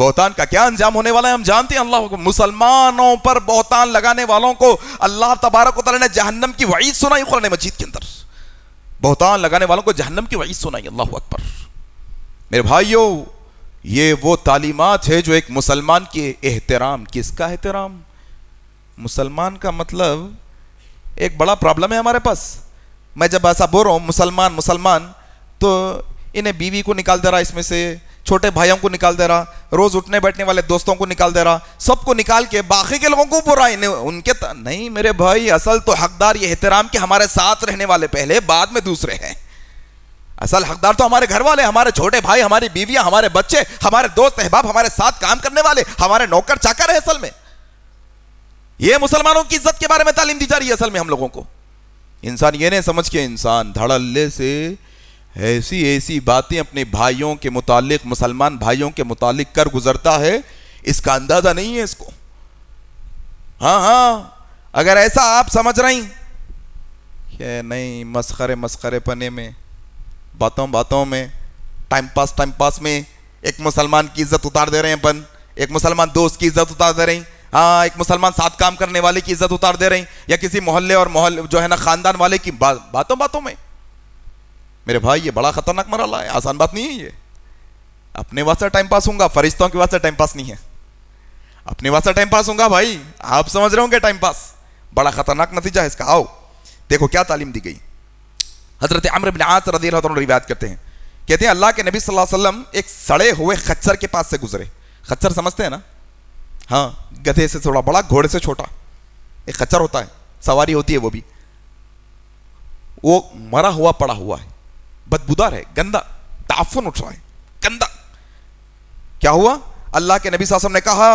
बहुतान का क्या अंजाम होने वाला है हम जानते हैं अल्लाह मुसलमानों पर बहुतान लगाने वालों को अल्लाह तबारक ने जहन्नम की वईद सुनाई कुरान मजीद के अंदर बहुतान लगाने वालों को जहन्नम की वईद सुनाई अल्लाह अकबर मेरे भाइयों ये वो तालीमत है जो एक मुसलमान के एहतराम किसका एहतराम मुसलमान का मतलब एक बड़ा प्रॉब्लम है हमारे पास मैं जब ऐसा बोल रहा हूँ मुसलमान मुसलमान तो इन्हें बीवी को निकाल दे रहा इसमें से छोटे भाइयों को निकाल दे रहा रोज उठने बैठने वाले दोस्तों को निकाल दे रहा सबको निकाल के बाकी के लोगों को बुरा इन्हें उनके त... नहीं मेरे भाई असल तो हकदार ये एहतराम के हमारे साथ रहने वाले पहले बाद में दूसरे हैं असल हकदार तो हमारे घर वाले हमारे छोटे भाई हमारी बीवियां हमारे बच्चे हमारे दोस्त अहबाब हमारे साथ काम करने वाले हमारे नौकर चाकर है असल में ये मुसलमानों की इज्जत के बारे में तालीम दी जा रही है असल में हम लोगों को इंसान ये नहीं समझ के इंसान धड़ल्ले से ऐसी ऐसी बातें अपने भाइयों के मुतालिक मुसलमान भाइयों के मुतालिक कर गुजरता है इसका अंदाज़ा नहीं है इसको हाँ हाँ अगर ऐसा आप समझ रही नहीं मस्खरे मस्खरे पने में बातों बातों में टाइम पास टाइम पास में एक मुसलमान की इज्जत उतार दे रहे हैं अपन एक मुसलमान दोस्त की इज्जत उतार दे रही हाँ एक मुसलमान साथ काम करने वाले की इज्जत उतार दे रही या किसी मोहल्ले और मोहल्ले जो है ना खानदान वाले की बा, बातों बातों में मेरे भाई ये बड़ा खतरनाक मरला है आसान बात नहीं है ये अपने वास्ते टाइम पास होंगे फरिश्तों के वास्ते टाइम पास नहीं है अपने वास्ते टाइम पास होंगे भाई आप समझ रहे होंगे टाइम पास बड़ा खतरनाक नतीजा है इसका आओ देखो क्या तालीम दी गई हजरत अमर बिन आस रजी रिवायत करते हैं कहते हैं अल्लाह के नबी सल्लल्लाहु अलैहि वसल्लम एक सड़े हुए खच्चर के पास से गुजरे खच्चर समझते हैं ना हाँ गधे से थोड़ा बड़ा घोड़े से छोटा एक खच्चर होता है सवारी होती है वो भी वो मरा हुआ पड़ा हुआ है बदबूदार है गंदा ताफुन उठ रहा है गंदा क्या हुआ अल्लाह के नबी सासम ने कहा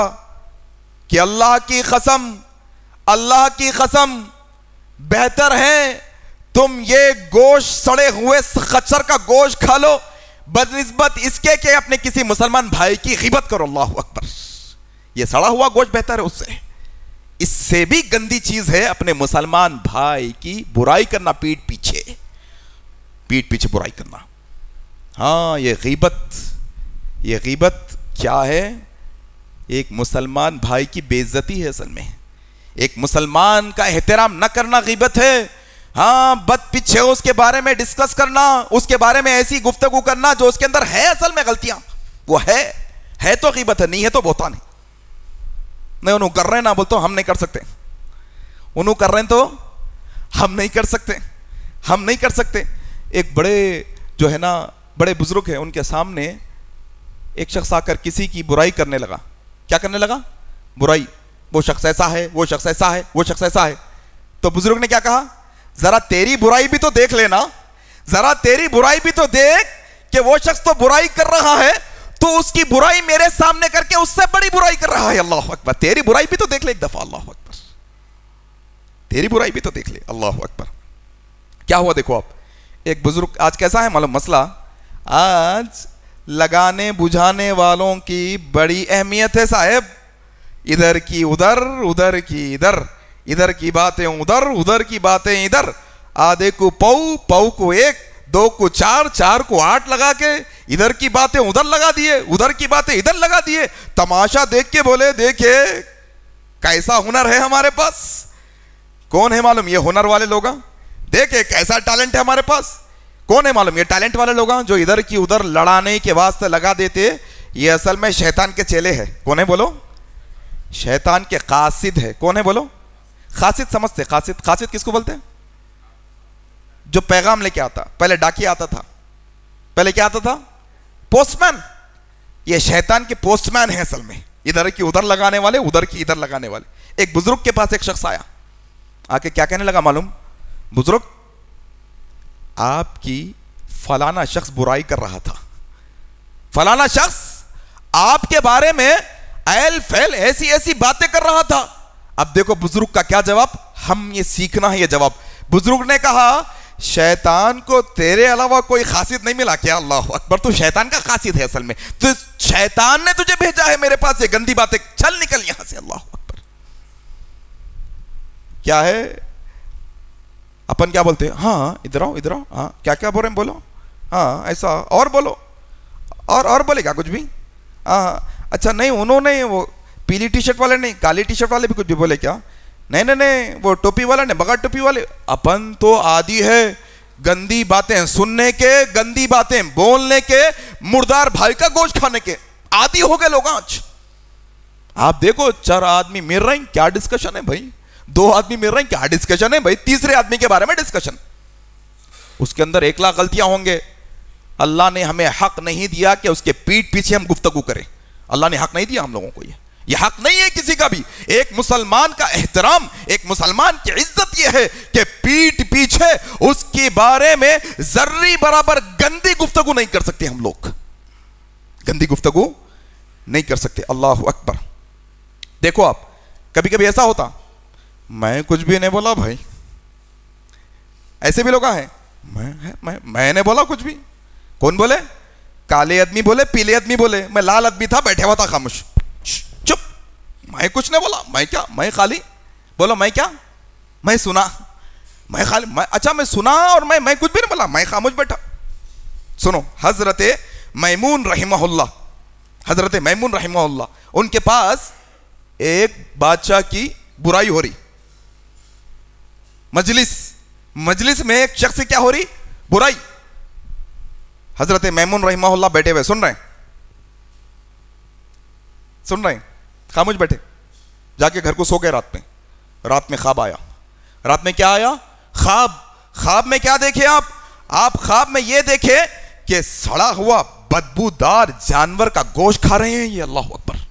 कि अल्लाह की कसम अल्लाह की कसम बेहतर है तुम ये गोश सड़े हुए खच्चर का गोश खा लो बदनिस्बत इसके के अपने किसी मुसलमान भाई की गिबत करो अल्लाह अकबर ये सड़ा हुआ गोश्त बेहतर है उससे इससे भी गंदी चीज है अपने मुसलमान भाई की बुराई करना पीठ पीछे पीठ पीछे बुराई करना हाँ ये गीबत ये गीबत क्या है एक मुसलमान भाई की बेइज्जती है असल में एक मुसलमान का एहतराम न करना गीबत है हाँ बद पीछे उसके बारे में डिस्कस करना उसके बारे में ऐसी गुफ्तगु करना जो उसके अंदर है असल में गलतियां वो है है तो गीबत है नहीं है तो बोता नहीं नहीं उन्होंने कर रहे ना बोलते हम नहीं कर सकते उन्होंने कर रहे तो हम नहीं कर सकते हम नहीं कर सकते एक बड़े जो है ना बड़े बुजुर्ग हैं उनके सामने एक शख्स आकर किसी की बुराई करने लगा क्या करने लगा बुराई वो शख्स ऐसा है वो शख्स ऐसा है वो शख्स ऐसा है तो बुजुर्ग ने क्या कहा जरा तेरी बुराई भी तो देख लेना जरा तेरी बुराई भी तो देख कि वो शख्स तो बुराई कर रहा है तो उसकी बुराई मेरे सामने करके उससे बड़ी बुराई कर रहा है अल्लाह अकबर तेरी बुराई भी तो देख ले एक दफा अल्लाह अकबर तेरी बुराई भी तो देख ले अल्लाह अकबर क्या हुआ देखो आप एक बुजुर्ग आज कैसा है मालूम मसला आज लगाने बुझाने वालों की बड़ी अहमियत है साहेब इधर की उधर उधर की इधर इधर की बातें उधर उधर की बातें इधर आधे को पऊ पऊ को एक दो को चार चार को आठ लगा के इधर की बातें उधर लगा दिए उधर की बातें इधर लगा दिए तमाशा देख के बोले देखे कैसा हुनर है हमारे पास कौन है मालूम ये हुनर वाले लोग हाँ? देख एक ऐसा टैलेंट है हमारे पास कौन है मालूम ये टैलेंट वाले लोग हाँ, जो इधर की उधर लड़ाने के वास्ते लगा देते ये असल में शैतान के चेले है कौन है बोलो शैतान के कासिद है कौन है बोलो खासिद समझते खासिद खासिद किसको बोलते हैं जो पैगाम लेके आता पहले डाकिया आता था पहले क्या आता था पोस्टमैन ये शैतान के पोस्टमैन है असल में इधर की उधर लगाने वाले उधर की इधर लगाने वाले एक बुजुर्ग के पास एक शख्स आया आके क्या कहने लगा मालूम बुज़ुर्ग आपकी फलाना शख्स बुराई कर रहा था फलाना शख्स आपके बारे में एल फैल ऐसी ऐसी बातें कर रहा था अब देखो बुजुर्ग का क्या जवाब हम ये सीखना है ये जवाब बुजुर्ग ने कहा शैतान को तेरे अलावा कोई खासियत नहीं मिला क्या अल्लाह अकबर तू शैतान का खासियत है असल में तो शैतान ने तुझे भेजा है मेरे पास ये गंदी बातें चल निकल यहां से अल्लाह अकबर क्या है अपन क्या बोलते हैं हाँ इधर आओ इधर आओ हाँ क्या क्या बोल रहे हैं बोलो हाँ ऐसा और बोलो और और बोलेगा कुछ भी हाँ अच्छा नहीं उन्होंने वो पीली टी शर्ट वाले नहीं काली टी शर्ट वाले भी कुछ भी बोले क्या नहीं नहीं नहीं वो टोपी वाला नहीं बगैर टोपी वाले अपन तो आदि है गंदी बातें सुनने के गंदी बातें बोलने के मुर्दार भाई का गोश्त खाने के आदि हो गए लोग आज आप देखो चार आदमी मिल रहे क्या डिस्कशन है भाई दो आदमी मिल रहे हैं क्या डिस्कशन है भाई तीसरे आदमी के बारे में डिस्कशन उसके अंदर एक लाख गलतियां होंगे अल्लाह ने हमें हक नहीं दिया कि उसके पीठ पीछे हम गुफ्तगु करें अल्लाह ने हक नहीं दिया हम लोगों को ये यह हक नहीं है किसी का भी एक मुसलमान का एहतराम एक मुसलमान की इज्जत यह है कि पीठ पीछे उसके बारे में जर्री बराबर गंदी गुफ्तगु नहीं कर सकते हम लोग गंदी गुफ्तगु नहीं कर सकते अल्लाह अकबर देखो आप कभी कभी ऐसा होता मैं कुछ भी नहीं बोला भाई ऐसे भी लोग हैं मैं है मैं मैंने बोला कुछ भी कौन बोले काले आदमी बोले पीले आदमी बोले मैं लाल आदमी था बैठे हुआ था खामोश चुप मैं कुछ नहीं बोला मैं क्या मैं खाली बोलो मैं क्या मैं सुना मैं खाली मैं अच्छा मैं सुना और मैं मैं कुछ भी नहीं बोला मैं खामोश बैठा सुनो हजरत मैमून रहीमल्ला हजरत मैमून रहीमल्ला उनके पास एक बादशाह की बुराई हो रही मजलिस मजलिस में एक शख्स क्या हो रही बुराई हजरत मैमून रहीमा बैठे हुए सुन रहे हैं सुन रहे हैं खामोश बैठे जाके घर को सो गए रात में रात में ख्वाब आया रात में क्या आया ख्वाब ख्वाब में क्या देखे आप आप ख्वाब में ये देखे कि सड़ा हुआ बदबूदार जानवर का गोश्त खा रहे हैं ये अल्लाह अकबर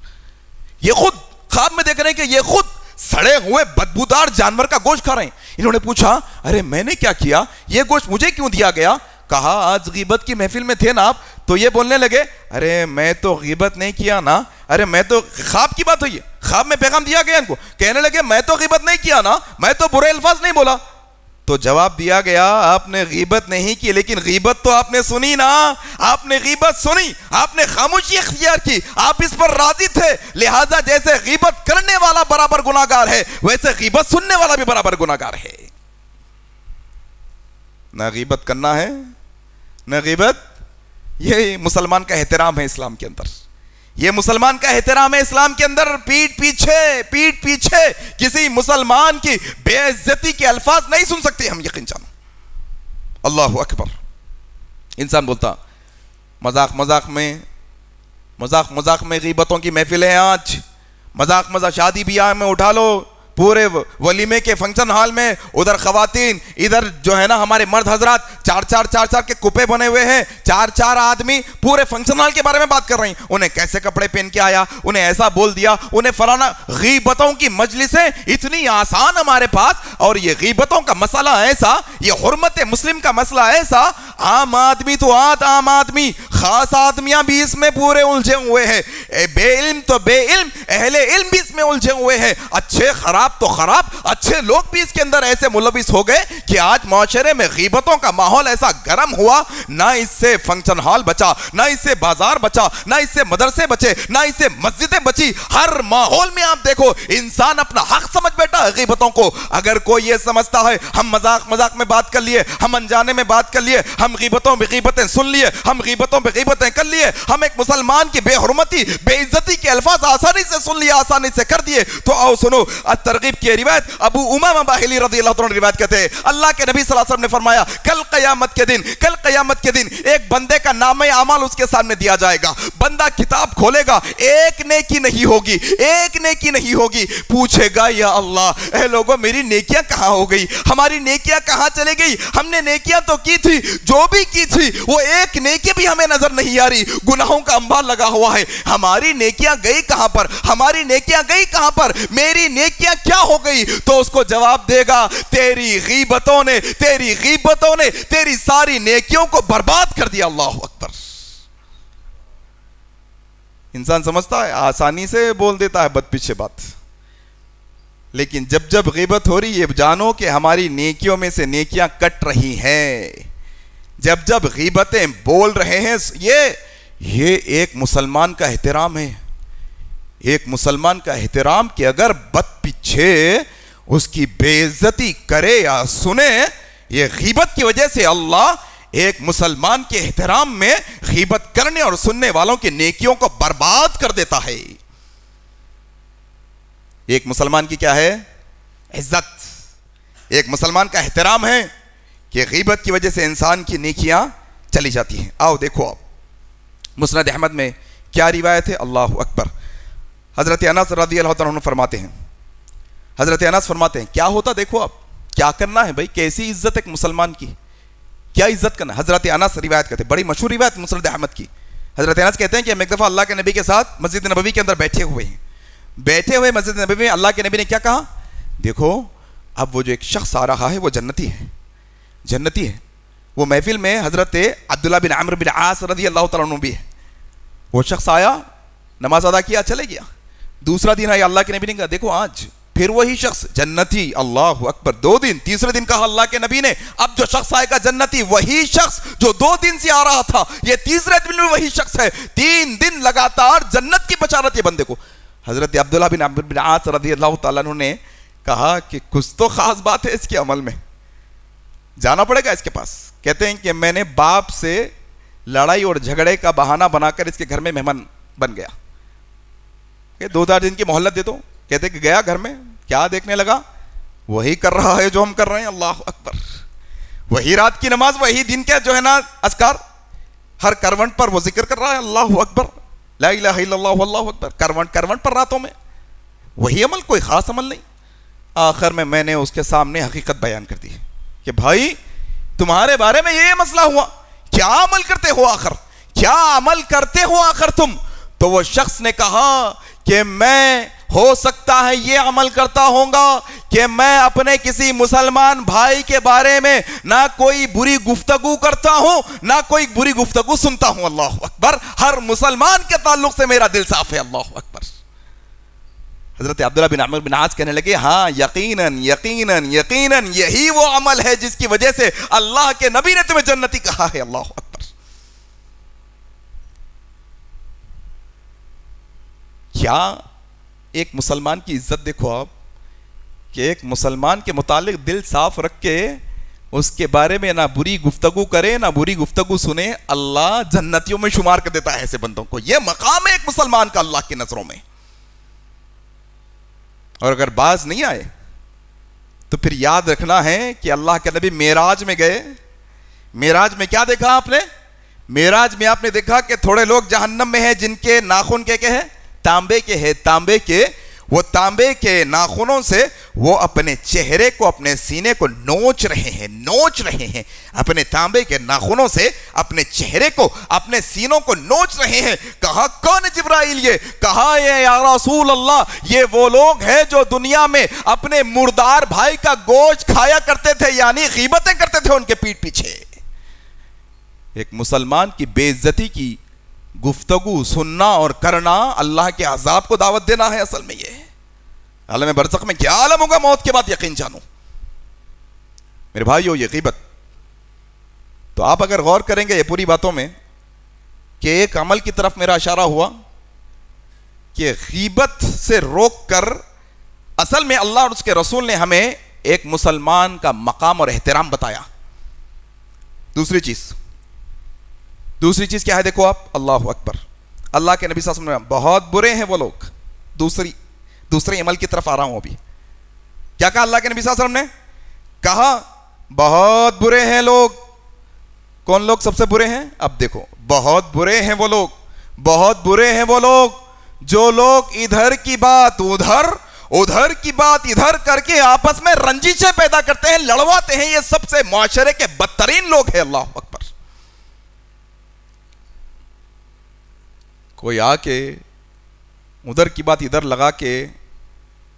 ये खुद ख्वाब में देख रहे हैं कि ये खुद सड़े हुए बदबूदार जानवर का गोश्त खा रहे हैं इन्होंने पूछा अरे मैंने क्या किया ये गोश्त मुझे क्यों दिया गया कहा आज गिबत की महफिल में थे ना आप तो ये बोलने लगे अरे मैं तो गिबत नहीं किया ना अरे मैं तो ख्वाब की बात हुई है खाब में पैगाम दिया गया इनको कहने लगे मैं तो गिबत नहीं किया ना मैं तो बुरे अल्फाज नहीं बोला तो जवाब दिया गया आपने गीबत नहीं की लेकिन गीबत तो आपने सुनी ना आपने गीबत सुनी आपने खामोशी अख्तियार की आप इस पर राजी थे लिहाजा जैसे गीबत करने वाला बराबर गुनागार है वैसे गीबत सुनने वाला भी बराबर गुनागार है ना गीबत करना है ना गीबत ये मुसलमान का एहतराम है इस्लाम के अंदर ये मुसलमान का एहतराम है इस्लाम के अंदर पीठ पीछे पीठ पीछे किसी मुसलमान की बेइज्जती के अल्फाज नहीं सुन सकते हम यकीन जानो अल्लाह अकबर इंसान बोलता मजाक मजाक में मजाक मजाक में गीबतों की महफिलें हैं आज मजाक मजाक शादी ब्याह में उठा लो पूरे वलीमे के फंक्शन हॉल में उधर खातन इधर जो है ना हमारे मर्द हजरात चार चार चार चार के कुपे बने हुए हैं चार चार आदमी पूरे फंक्शन हॉल के बारे में बात कर रही उन्हें कैसे कपड़े पहन के आया उन्हें ऐसा बोल दिया उन्हें फलाना गीबतों की मजलिसें इतनी आसान हमारे पास और ये गीबतों का मसला ऐसा ये हरमत मुस्लिम का मसला ऐसा आम आदमी तो आद आम आदमी खास आदमियां भी इसमें पूरे उलझे हुए हैं बे इल्म तो बे इल्म अहले इल्म भी इसमें उलझे हुए हैं अच्छे खराब खराब तो खराब अच्छे लोग भी इसके अंदर ऐसे मुलविस हो गए कि आज माशरे में गीबतों का माहौल ऐसा गर्म हुआ ना इससे फंक्शन हॉल बचा ना इससे बाजार बचा ना इससे मदरसे बचे ना इससे मस्जिदें बची हर माहौल में आप देखो इंसान अपना हक समझ बैठा है गीबतों को अगर कोई ये समझता है हम मजाक मजाक में बात कर लिए हम अनजाने में बात कर लिए हम गीबतों में गीबतें सुन लिए हम गीबतों में गीबतें कर लिए हम एक मुसलमान की बेहरमती बेइज्जती के अल्फाज आसानी से सुन लिए आसानी से कर दिए तो आओ सुनो तरगीब की रिवायत अबू उमा बाहली रजी अल्लाह रिवायत कहते हैं अल्लाह के नबी सल्लल्लाहु अलैहि वसल्लम ने फरमाया कल कयामत के दिन कल कयामत के दिन एक बंदे का नाम अमाल उसके सामने दिया जाएगा बंदा किताब खोलेगा एक नेकी नहीं होगी एक नेकी नहीं होगी पूछेगा या अल्लाह ए लोगों मेरी नेकियां कहां हो गई हमारी नेकियां कहां चले गई हमने नेकियां तो की थी जो भी की थी वो एक नेकी भी हमें नजर नहीं आ रही गुनाहों का अंबार लगा हुआ है हमारी नेकियां गई कहां पर हमारी नेकियां गई कहां पर मेरी नेकियां क्या हो गई तो उसको जवाब देगा तेरी गीबतों ने तेरी गीबतों ने तेरी सारी नेकियों को बर्बाद कर दिया अल्लाह अकबर इंसान समझता है आसानी से बोल देता है बद पीछे बात लेकिन जब जब गिबत हो रही है जानो कि हमारी नेकियों में से नेकियां कट रही हैं जब जब गिबतें बोल रहे हैं ये ये एक मुसलमान का एहतराम है एक मुसलमान का एहतराम कि अगर बद पीछे उसकी बेइज्जती करे या सुने ये गीबत की वजह से अल्लाह एक मुसलमान के एहतराम में गीबत करने और सुनने वालों की नेकियों को बर्बाद कर देता है एक मुसलमान की क्या है इज्जत एक मुसलमान का एहतराम है कि गीबत की वजह से इंसान की नेकियां चली जाती हैं आओ देखो आप मुस्द अहमद में क्या रिवायत है अल्लाह अकबर हज़रत अनस रदी अल्लाह फरमाते हैं हज़रत अनस फरमाते हैं क्या होता देखो आप क्या करना है भाई कैसी इज्जत एक मुसलमान की क्या इज्जत करना हज़रत अनस रिवायत करते बड़ी मशहूर रिवायत मुसरद अहमद की हज़रत अनस कहते हैं कि हम एक दफ़ा अल्लाह के नबी के साथ मस्जिद नबी के अंदर बैठे हुए हैं बैठे हुए मस्जिद नबी में अल्लाह के नबी ने क्या कहा देखो अब वो जो एक शख्स आ रहा है वो जन्नती है जन्नती है वो महफिल में हज़रत अब्दुल्ला बिन आमर बिन आस रजी अल्लाह तुम भी है वो शख्स आया नमाज अदा किया चले गया दूसरा दिन आई अल्लाह के नबी ने कहा देखो आज फिर वही शख्स जन्नती अल्लाह अकबर दो दिन तीसरे दिन कहा अल्लाह के नबी ने अब जो शख्स आएगा जन्नती वही शख्स जो दो दिन से आ रहा था ये तीसरे दिन में वही शख्स है तीन दिन लगातार जन्नत की बचारत है बंदे को हजरत अब्दुल्ला बिन बिन आस रदी अल्लाह ने कहा कि कुछ तो खास बात है इसके अमल में जाना पड़ेगा इसके पास कहते हैं कि मैंने बाप से लड़ाई और झगड़े का बहाना बनाकर इसके घर में मेहमान बन गया कि दो चार दिन की मोहलत दे दो कहते कि गया घर में क्या देखने लगा वही कर रहा है जो हम कर रहे हैं अल्लाह अकबर वही रात की नमाज वही दिन के जो है ना असकार हर करवंट पर वो जिक्र कर रहा है अल्लाह अकबर अकबर करवंट करवंट पर रातों में वही अमल कोई ख़ास अमल नहीं आखिर में मैंने उसके सामने हकीकत बयान कर दी कि भाई तुम्हारे बारे में ये मसला हुआ क्या अमल करते हो आखिर क्या अमल करते हो आखिर तुम तो वो शख्स ने कहा कि मैं हो सकता है ये अमल करता होगा कि मैं अपने किसी मुसलमान भाई के बारे में ना कोई बुरी गुफ्तगु करता हूँ ना कोई बुरी गुफ्तगु सुनता हूं अल्लाह अकबर हर मुसलमान के ताल्लुक से मेरा दिल साफ है अल्लाह अकबर हज़रत अब्दुल्ला बिन अमर बिन आज कहने लगे हाँ यकीनन यकीनन यकीनन यही वो अमल है जिसकी वजह से अल्लाह के नबी ने तुम्हें जन्नति कहा है अल्लाह अकबर क्या एक मुसलमान की इज्जत देखो आप कि एक मुसलमान के मुतालिक दिल साफ रख के उसके बारे में ना बुरी गुफ्तगु करे ना बुरी गुफ्तगु सुने अल्लाह जन्नतियों में शुमार कर देता है ऐसे बंदों को यह मकाम है एक मुसलमान का अल्लाह की नज़रों में और अगर बाज नहीं आए तो फिर याद रखना है कि अल्लाह के नबी मेराज में गए मेराज में क्या देखा आपने मेराज में आपने देखा कि थोड़े लोग जहन्नम में हैं जिनके नाखून के के हैं तांबे के है तांबे के वो तांबे के नाखूनों से वो अपने चेहरे को अपने सीने को नोच रहे हैं नोच रहे हैं अपने तांबे के नाखूनों से अपने चेहरे को अपने सीनों को नोच रहे हैं कहा कौन जिब्राइल ये कहा ये या रसूल अल्लाह ये वो लोग हैं जो दुनिया में अपने मुर्दार भाई का गोश्त खाया करते थे यानी गीबतें करते थे उनके पीठ पीछे एक मुसलमान की बेइज्जती की गुफ्तगु सुनना और करना अल्लाह के अजाब को दावत देना है असल में ये आलम बरसक में क्या आलम होगा मौत के बाद यकीन जानू मेरे भाई हो ये कीबत तो आप अगर गौर करेंगे ये पूरी बातों में कि एक अमल की तरफ मेरा इशारा हुआ कि गीबत से रोक कर असल में अल्लाह और उसके रसूल ने हमें एक मुसलमान का मकाम और एहतराम बताया दूसरी चीज़ दूसरी चीज़ क्या है देखो आप अल्लाह अकबर अल्लाह के नबी वसल्लम बहुत बुरे हैं वो लोग दूसरी दूसरे अमल की तरफ आ रहा हूं अभी क्या कहा अल्लाह के नबी वसल्लम ने कहा बहुत बुरे हैं लोग कौन लोग सबसे बुरे हैं अब देखो बहुत बुरे हैं वो लोग बहुत बुरे हैं वो लोग जो लोग इधर की बात उधर उधर की बात इधर करके आपस में रंजिशें पैदा करते हैं लड़वाते हैं ये सबसे माशरे के बदतरीन लोग हैं अल्लाह अकबर कोई आके उधर की बात इधर लगा के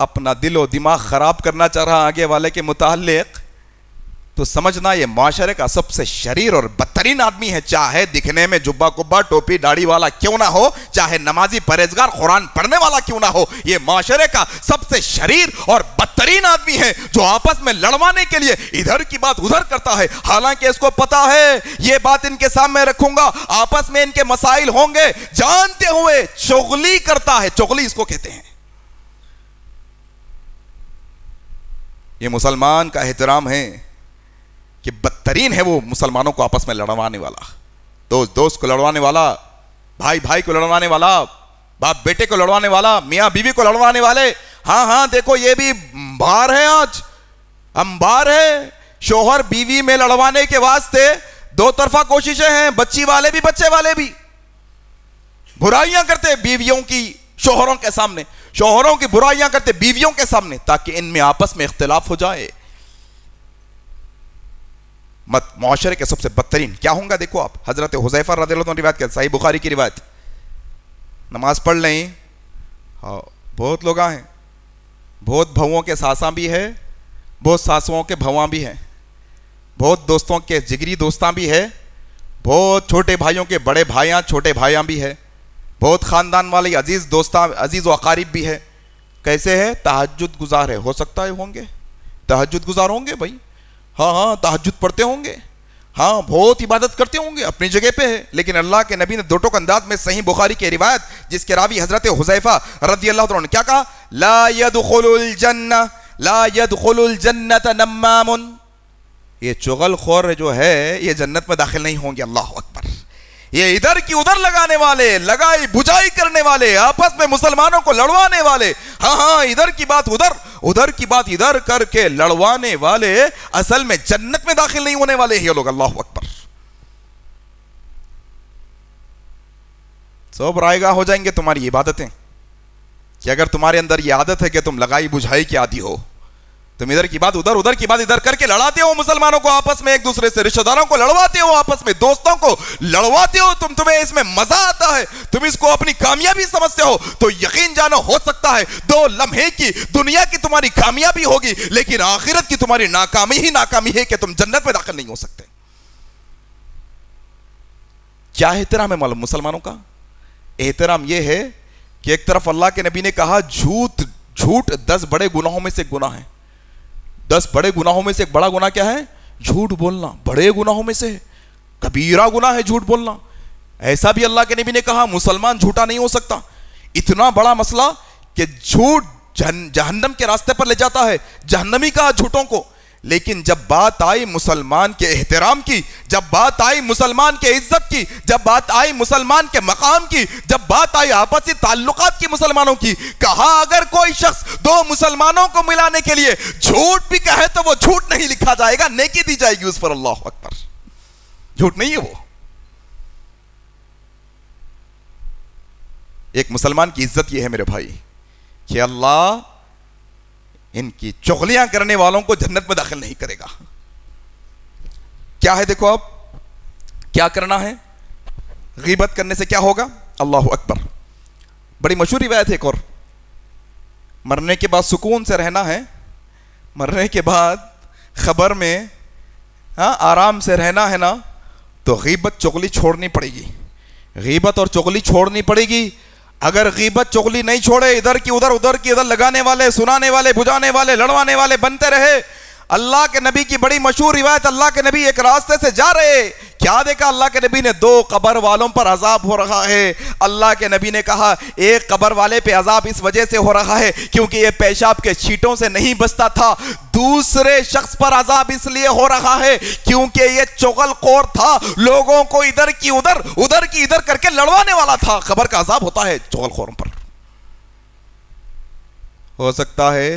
अपना दिल और दिमाग ख़राब करना चाह रहा आगे वाले के मुतल तो समझना ये माशरे का सबसे शरीर और बदतरीन आदमी है चाहे दिखने में जुब्बा कुब्बा टोपी दाढ़ी वाला क्यों ना हो चाहे नमाजी परहेजगार कुरान पढ़ने वाला क्यों ना हो ये माशरे का सबसे शरीर और बदतरीन आदमी है जो आपस में लड़वाने के लिए इधर की बात उधर करता है हालांकि इसको पता है ये बात इनके सामने रखूंगा आपस में इनके मसाइल होंगे जानते हुए चुगली करता है चुगली इसको कहते हैं ये मुसलमान का एहतराम है कि बदतरीन है वो मुसलमानों को आपस में लड़वाने वाला दोस्त दोस्त को लड़वाने वाला भाई भाई को लड़वाने वाला बाप बेटे को लड़वाने वाला मियाँ बीवी को लड़वाने वाले हाँ हाँ देखो ये भी बार है आज अंबार है शोहर बीवी में लड़वाने के वास्ते दो तरफा कोशिशें हैं बच्ची वाले भी बच्चे वाले भी बुराइयां करते बीवियों की शोहरों के सामने शोहरों की बुराइयां करते बीवियों के सामने ताकि इनमें आपस में इख्तलाफ हो जाए मत माशरे के सबसे बदतरीन क्या होंगे देखो आप हज़रत हुजैफा रदी रिवायत क्या सही बुखारी की रिवायत नमाज पढ़ लें हाँ बहुत लोग हैं बहुत भवों के सासा भी है बहुत सासुओं के भवा भी हैं बहुत दोस्तों के जिगरी दोस्तां भी है बहुत छोटे भाइयों के बड़े भाइयाँ छोटे भाइयाँ भी है बहुत ख़ानदान वाले अजीज़ दोस्तां अजीज़ वक़ारीब भी है कैसे है तहजद गुजार है हो सकता है होंगे तहजद गुजार होंगे भाई हाँ हाँ तहजद पढ़ते होंगे हाँ बहुत इबादत करते होंगे अपनी जगह पे है लेकिन अल्लाह के नबी ने दो टोक अंदाज में सही बुखारी की रिवायत जिसके रावी हजरत हुजैफा रजी अल्लाह ने क्या कहा ला यदुलजन्ना ला यदुलजन्नत नमाम ये चुगल खोर जो है ये जन्नत में दाखिल नहीं होंगे अल्लाह अकबर ये इधर की उधर लगाने वाले लगाई बुझाई करने वाले आपस में मुसलमानों को लड़वाने वाले हाँ हाँ इधर की बात उधर उधर की बात इधर करके लड़वाने वाले असल में जन्नत में दाखिल नहीं होने वाले ये लोग अल्लाह अकबर सब रायगा हो जाएंगे तुम्हारी इबादतें कि अगर तुम्हारे अंदर ये आदत है कि तुम लगाई बुझाई की आदि हो तुम इधर की बात उधर उधर की बात इधर करके लड़ाते हो मुसलमानों को आपस में एक दूसरे से रिश्तेदारों को लड़वाते हो आपस में दोस्तों को लड़वाते हो तुम तुम्हें इसमें मजा आता है तुम इसको अपनी कामयाबी समझते हो तो यकीन जानो हो सकता है दो लम्हे की दुनिया की तुम्हारी कामयाबी होगी लेकिन आखिरत की तुम्हारी नाकामी ही नाकामी है कि तुम जन्नत में दाखिल नहीं हो सकते क्या एहतराम है मालूम मुसलमानों का एहतराम यह है कि एक तरफ अल्लाह के नबी ने कहा झूठ झूठ दस बड़े गुनाहों में से गुना है दस बड़े गुनाहों में से एक बड़ा गुना क्या है झूठ बोलना बड़े गुनाहों में से है कबीरा गुना है झूठ बोलना ऐसा भी अल्लाह के नबी ने कहा मुसलमान झूठा नहीं हो सकता इतना बड़ा मसला कि झूठ जहन्नम के रास्ते पर ले जाता है जहन्नमी कहा झूठों को लेकिन जब बात आई मुसलमान के एहतराम की जब बात आई मुसलमान के इज्जत की जब बात आई मुसलमान के मकाम की जब बात आई आपसी ताल्लुक की मुसलमानों की कहा अगर कोई शख्स दो मुसलमानों को मिलाने के लिए झूठ भी कहे तो वो झूठ नहीं लिखा जाएगा नेकी दी जाएगी उस पर अल्लाह अकबर झूठ नहीं है वो एक मुसलमान की इज्जत यह है मेरे भाई कि अल्लाह इनकी चुगलियां करने वालों को जन्नत में दाखिल नहीं करेगा क्या है देखो आप क्या करना है गीबत करने से क्या होगा अल्लाह अकबर बड़ी मशहूर रिवायत है एक और मरने के बाद सुकून से रहना है मरने के बाद खबर में हाँ आराम से रहना है ना तो गीबत चुगली छोड़नी पड़ेगी गीबत और चुगली छोड़नी पड़ेगी अगर गीबत चुगली नहीं छोड़े इधर की उधर उधर की उधर लगाने वाले सुनाने वाले बुझाने वाले लड़वाने वाले बनते रहे अल्लाह के नबी की बड़ी मशहूर रिवायत अल्लाह के नबी एक रास्ते से जा रहे क्या देखा अल्लाह के नबी ने दो कबर वालों पर अजाब हो रहा है अल्लाह के नबी ने कहा एक कबर वाले पे अजाब इस वजह से हो रहा है क्योंकि ये पेशाब के छीटों से नहीं बचता था दूसरे शख्स पर अजाब इसलिए हो रहा है क्योंकि ये चुगलखोर था लोगों को इधर की उधर उधर की इधर करके लड़वाने वाला था खबर का अजाब होता है चुगलखोरों पर हो सकता है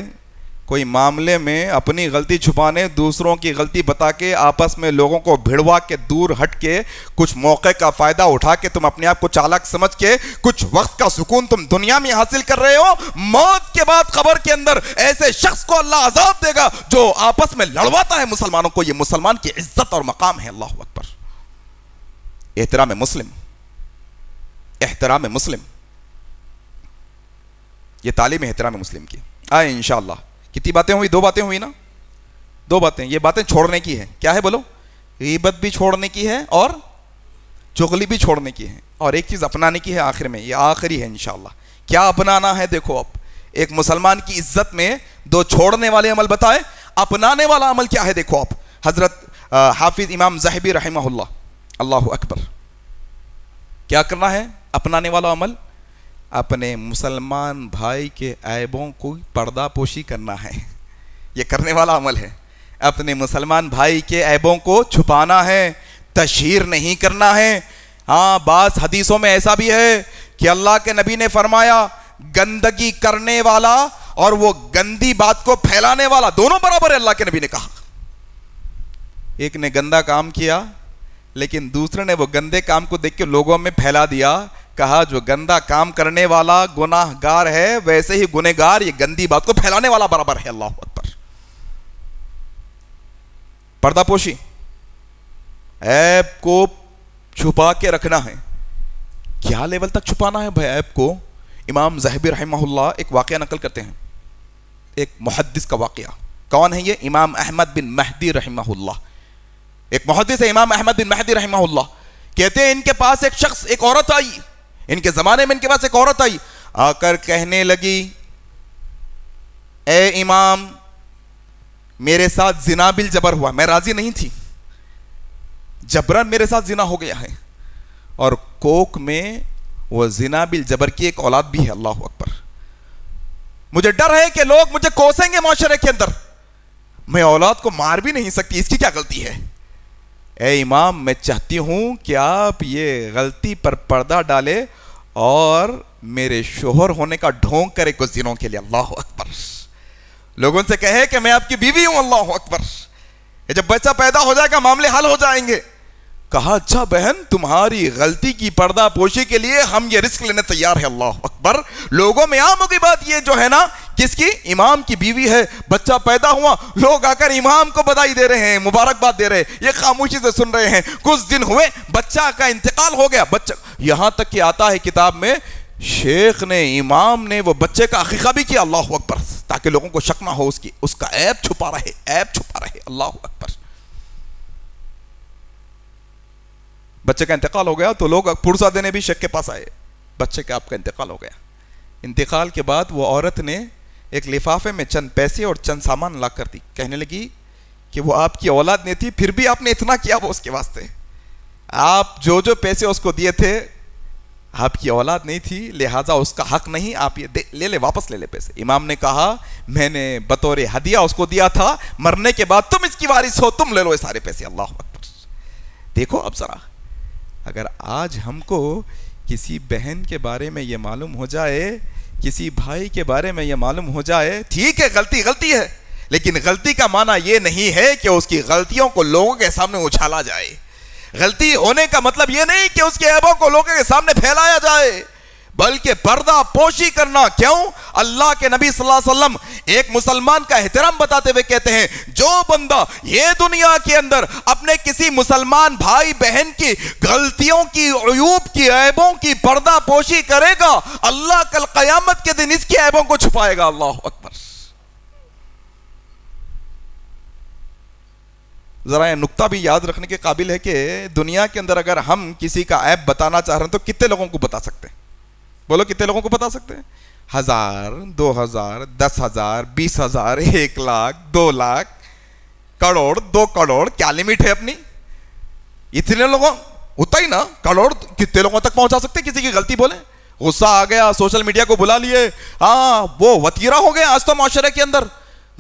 कोई मामले में अपनी गलती छुपाने दूसरों की गलती बता के आपस में लोगों को भिड़वा के दूर हट के कुछ मौके का फायदा उठा के तुम अपने आप को चालक समझ के कुछ वक्त का सुकून तुम दुनिया में हासिल कर रहे हो मौत के बाद खबर के अंदर ऐसे शख्स को अल्लाह आजाद देगा जो आपस में लड़वाता है मुसलमानों को यह मुसलमान की इज्जत और मकाम है अल्लाह अकबर एहतराम मुस्लिम एहतराम मुस्लिम ये तालीम एहतराम मुस्लिम की आए इंशाला कितनी बातें हुई दो बातें हुई ना दो बातें ये बातें छोड़ने की है क्या है बोलो रिबत भी छोड़ने की है और चुगली भी छोड़ने की है और एक चीज़ अपनाने की है आखिर में ये आखिरी है इनशाला क्या अपनाना है देखो अब एक मुसलमान की इज्जत में दो छोड़ने वाले अमल बताए अपनाने वाला अमल क्या है देखो आप हजरत हाफिज इमाम जहबी रहमल्ला अल्लाह अकबर क्या करना है अपनाने वाला अमल अपने मुसलमान भाई के ऐबों को पर्दापोशी करना है ये करने वाला अमल है अपने मुसलमान भाई के ऐबों को छुपाना है तशहर नहीं करना है हाँ बास हदीसों में ऐसा भी है कि अल्लाह के नबी ने फरमाया गंदगी करने वाला और वो गंदी बात को फैलाने वाला दोनों बराबर है अल्लाह के नबी ने कहा एक ने गंदा काम किया लेकिन दूसरे ने वो गंदे काम को देख के लोगों में फैला दिया कहा जो गंदा काम करने वाला गुनाहगार है वैसे ही गुनेगार ये गंदी बात को फैलाने वाला बराबर है अल्लाह अकबर पर्दापोशी ऐप को छुपा के रखना है क्या लेवल तक छुपाना है भाई ऐप को इमाम जहबी रहमहुल्ला एक वाक़ नकल करते हैं एक मुहदस का वाकया कौन है ये इमाम अहमद बिन महदी रहमहुल्ला एक मुहदस है इमाम अहमद बिन महदी रहमहुल्ला कहते हैं इनके पास एक शख्स एक औरत आई इनके जमाने में इनके पास एक औरत आई आकर कहने लगी ए इमाम मेरे साथ जिना बिल जबर हुआ मैं राजी नहीं थी जबरन मेरे साथ जिना हो गया है और कोक में वो जिना बिल जबर की एक औलाद भी है अल्लाह अकबर मुझे डर है कि लोग मुझे कोसेंगे माशरे के अंदर मैं औलाद को मार भी नहीं सकती इसकी क्या गलती है ए इमाम मैं चाहती हूँ कि आप ये गलती पर पर्दा डाले और मेरे शोहर होने का ढोंग करे कुछ दिनों के लिए अल्लाह अकबर लोगों से कहे कि मैं आपकी बीवी हूं अल्लाह अकबर जब बच्चा पैदा हो जाएगा मामले हल हो जाएंगे कहा अच्छा बहन तुम्हारी गलती की पर्दा पोशी के लिए हम ये रिस्क लेने तैयार है अल्लाह अकबर लोगों में आम की बात ये जो है ना किसकी इमाम की बीवी है बच्चा पैदा हुआ लोग आकर इमाम को बधाई दे रहे हैं मुबारकबाद दे रहे हैं ये खामोशी से सुन रहे हैं कुछ दिन हुए बच्चा का इंतकाल हो गया बच्चा यहाँ तक कि आता है किताब में शेख ने इमाम ने वो बच्चे का अकीका भी किया अल्लाह अकबर ताकि लोगों को शक ना हो उसकी उसका ऐप छुपा रहे ऐप छुपा रहे अल्लाह अकबर बच्चे का इंतकाल हो गया तो लोग पुरसा देने भी शक के पास आए बच्चे का आपका इंतकाल हो गया इंतकाल के बाद वो औरत ने एक लिफाफे में चंद पैसे और चंद सामान ला कर दी कहने लगी कि वो आपकी औलाद नहीं थी फिर भी आपने इतना किया वो उसके वास्ते आप जो जो पैसे उसको दिए थे आपकी औलाद नहीं थी लिहाजा उसका हक नहीं आप ये दे, ले ले वापस ले ले पैसे इमाम ने कहा मैंने बतौर हदिया उसको दिया था मरने के बाद तुम इसकी वारिस हो तुम ले लो ये सारे पैसे अल्लाह अकबर देखो अब ज़रा अगर आज हमको किसी बहन के बारे में ये मालूम हो जाए किसी भाई के बारे में ये मालूम हो जाए ठीक है गलती गलती है लेकिन गलती का माना यह नहीं है कि उसकी गलतियों को लोगों के सामने उछाला जाए गलती होने का मतलब यह नहीं कि उसके ऐबों को लोगों के सामने फैलाया जाए बल्कि पर्दा पोशी करना क्यों अल्लाह के नबी सल्लल्लाहु अलैहि वसल्लम एक मुसलमान का एहतराम बताते हुए कहते हैं जो बंदा ये दुनिया के अंदर अपने किसी मुसलमान भाई बहन की गलतियों की अयूब की ऐबों की पर्दा पोशी करेगा अल्लाह कल कयामत के दिन इसकी ऐबों को छुपाएगा अल्लाह अकबर ज़रा नुकता भी याद रखने के काबिल है कि दुनिया के अंदर अगर हम किसी का ऐप बताना चाह रहे हैं तो कितने लोगों को बता सकते हैं बोलो कितने लोगों को बता सकते हैं हजार दो हजार दस हजार बीस हजार एक लाख दो लाख करोड़ दो करोड़ क्या लिमिट है अपनी इतने लोगों उतना ही ना करोड़ कितने लोगों तक पहुंचा सकते किसी की गलती बोले गुस्सा आ गया सोशल मीडिया को बुला लिए हाँ वो वतीरा हो गया आज तो माशरे के अंदर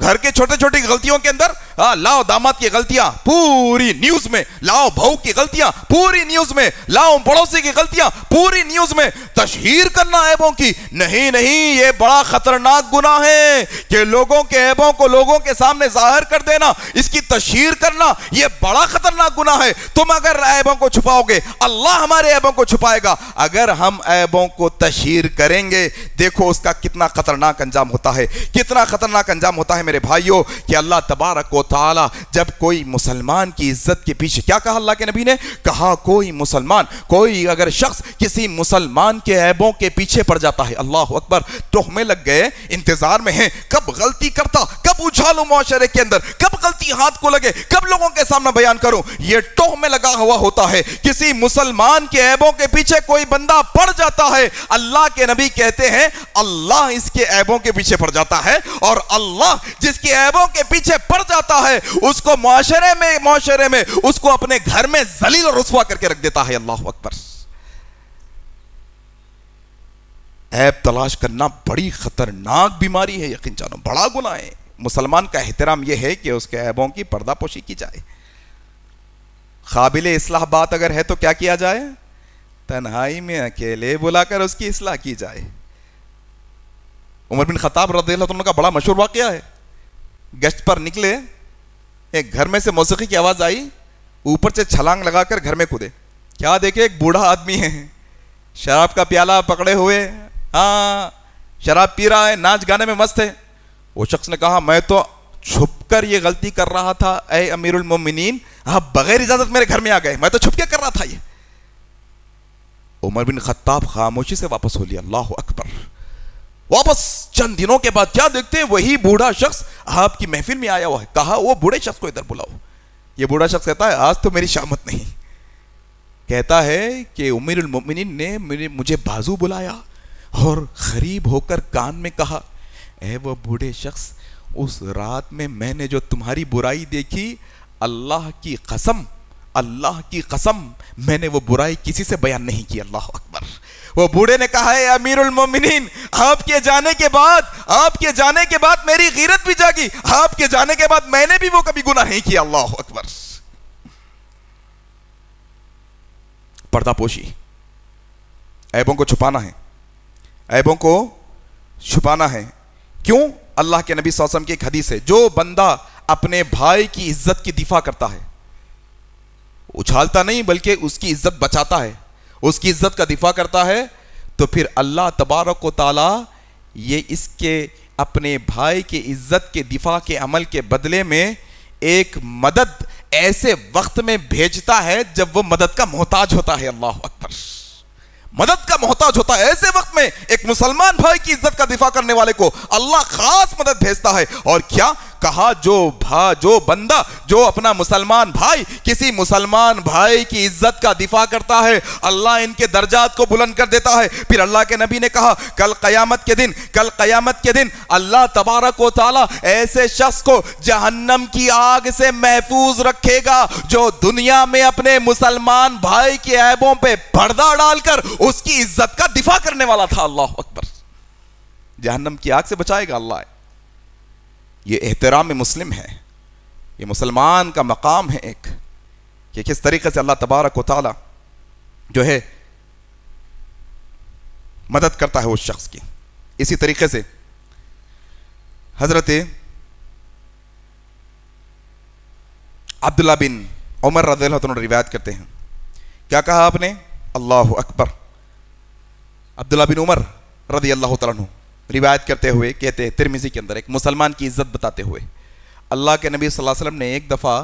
घर के छोटे छोटी गलतियों के अंदर आ, हाँ, लाओ दामाद की गलतियां पूरी न्यूज में लाओ भाव की गलतियां पूरी न्यूज में लाओ पड़ोसी की गलतियां पूरी न्यूज में तशहर करना ऐबों की नहीं नहीं ये बड़ा खतरनाक गुना है कि लोगों के ऐबों को लोगों के सामने जाहिर कर देना इसकी तशहर करना ये बड़ा खतरनाक गुना है तुम अगर ऐबों को छुपाओगे अल्लाह हमारे ऐबों को छुपाएगा अगर हम ऐबों को तशहर करेंगे देखो उसका कितना खतरनाक अंजाम होता है कितना खतरनाक अंजाम होता है मेरे भाइयों कि अल्लाह तबारक ताला जब कोई मुसलमान की इज्जत के पीछे क्या कहा अल्लाह के नबी ने कहा कोई मुसलमान कोई अगर शख्स किसी मुसलमान के ऐबों के पीछे पड़ जाता है अल्लाह अकबर टोहमे तो लग गए इंतजार में है कब गलती करता कब उछालू माशरे के अंदर कब गलती हाथ को लगे कब लोगों के सामने बयान करूं यह टोहमे तो लगा हुआ होता है किसी मुसलमान के ऐबों के पीछे कोई बंदा पड़ जाता है अल्लाह के नबी कहते हैं अल्लाह इसके ऐबों के पीछे पड़ जाता है और अल्लाह जिसके ऐबों के पीछे पड़ जाता है उसको माशरे में माशरे में उसको अपने घर में जलील और रसुआ करके रख देता है अल्लाह अकबर ऐप तलाश करना बड़ी खतरनाक बीमारी है यकीन जानो बड़ा गुना है मुसलमान का एहतराम यह है कि उसके ऐबों की पर्दापोशी की जाए काबिल इसलाह बात अगर है तो क्या किया जाए तन्हाई में अकेले बुलाकर उसकी इसलाह की जाए उमर बिन खताब रद्द का बड़ा मशहूर वाक़ है गश्त पर निकले एक घर में से मौसीकी की आवाज़ आई ऊपर से छलांग लगाकर घर में कूदे क्या देखे एक बूढ़ा आदमी है शराब का प्याला पकड़े हुए हाँ शराब पी रहा है नाच गाने में मस्त है वो शख्स ने कहा मैं तो छुप कर ये गलती कर रहा था ए अमीरुल मोमिनीन आप बगैर इजाज़त मेरे घर में आ गए मैं तो छुप के कर रहा था ये उमर बिन खत्ताब खामोशी से वापस हो लिया अल्लाह अकबर वापस चंद दिनों के बाद क्या देखते हैं वही बूढ़ा शख्स आपकी महफिल में आया हुआ है कहा वो बूढ़े शख्स को इधर बुलाओ ये बूढ़ा शख्स कहता है आज तो मेरी शामत नहीं कहता है कि उमिन ने मेरे मुझे बाजू बुलाया और खरीब होकर कान में कहा ए वो बूढ़े शख्स उस रात में मैंने जो तुम्हारी बुराई देखी अल्लाह की कसम अल्लाह की कसम मैंने वो बुराई किसी से बयान नहीं की अल्लाह अकबर वो बूढ़े ने कहा है अमीरुल मोमिनीन आपके जाने के बाद आपके जाने के बाद मेरी गिरत भी जागी आपके जाने के बाद मैंने भी वो कभी गुना नहीं किया अल्लाह अकबर पर्दापोशी ऐबों को छुपाना है ऐबों को छुपाना है क्यों अल्लाह के नबी सौसम की एक हदीस है जो बंदा अपने भाई की इज्जत की दिफा करता है उछालता नहीं बल्कि उसकी इज्जत बचाता है उसकी इज्जत का दिफा करता है तो फिर अल्लाह तबारक ताला ये इसके अपने भाई के इज्जत के दिफा के अमल के बदले में एक मदद ऐसे वक्त में भेजता है जब वो मदद का मोहताज होता है अल्लाह अकबर मदद का मोहताज होता है ऐसे वक्त में एक मुसलमान भाई की इज्जत का दिफा करने वाले को अल्लाह खास मदद भेजता है और क्या कहा जो भा जो बंदा जो अपना मुसलमान भाई किसी मुसलमान भाई की इज्जत का दिफा करता है अल्लाह इनके दर्जात को बुलंद कर देता है फिर अल्लाह के नबी ने कहा कल कयामत के दिन कल कयामत के दिन अल्लाह तबारक व ताला ऐसे शख्स को जहन्नम की आग से महफूज रखेगा जो दुनिया में अपने मुसलमान भाई के ऐबों पर पर्दा डालकर उसकी इज्जत का दिफा करने वाला था अल्लाह अकबर जहन्नम की आग से बचाएगा अल्लाह ये एहतराम मुस्लिम है ये मुसलमान का मकाम है एक कि किस तरीके से अल्लाह तबारक व जो है मदद करता है उस शख्स की इसी तरीके से हज़रत अब्दुल्ला बिन उमर रजील रिवायत करते हैं क्या कहा आपने अल्लाह अकबर अब्दुल्ला बिन उमर रदी अल्लाह तु रिवायत करते हुए कहते हैं तिरमिजी के अंदर एक मुसलमान की इज्जत बताते हुए अल्लाह के नबी सल्लल्लाहु अलैहि वसल्लम ने एक दफ़ा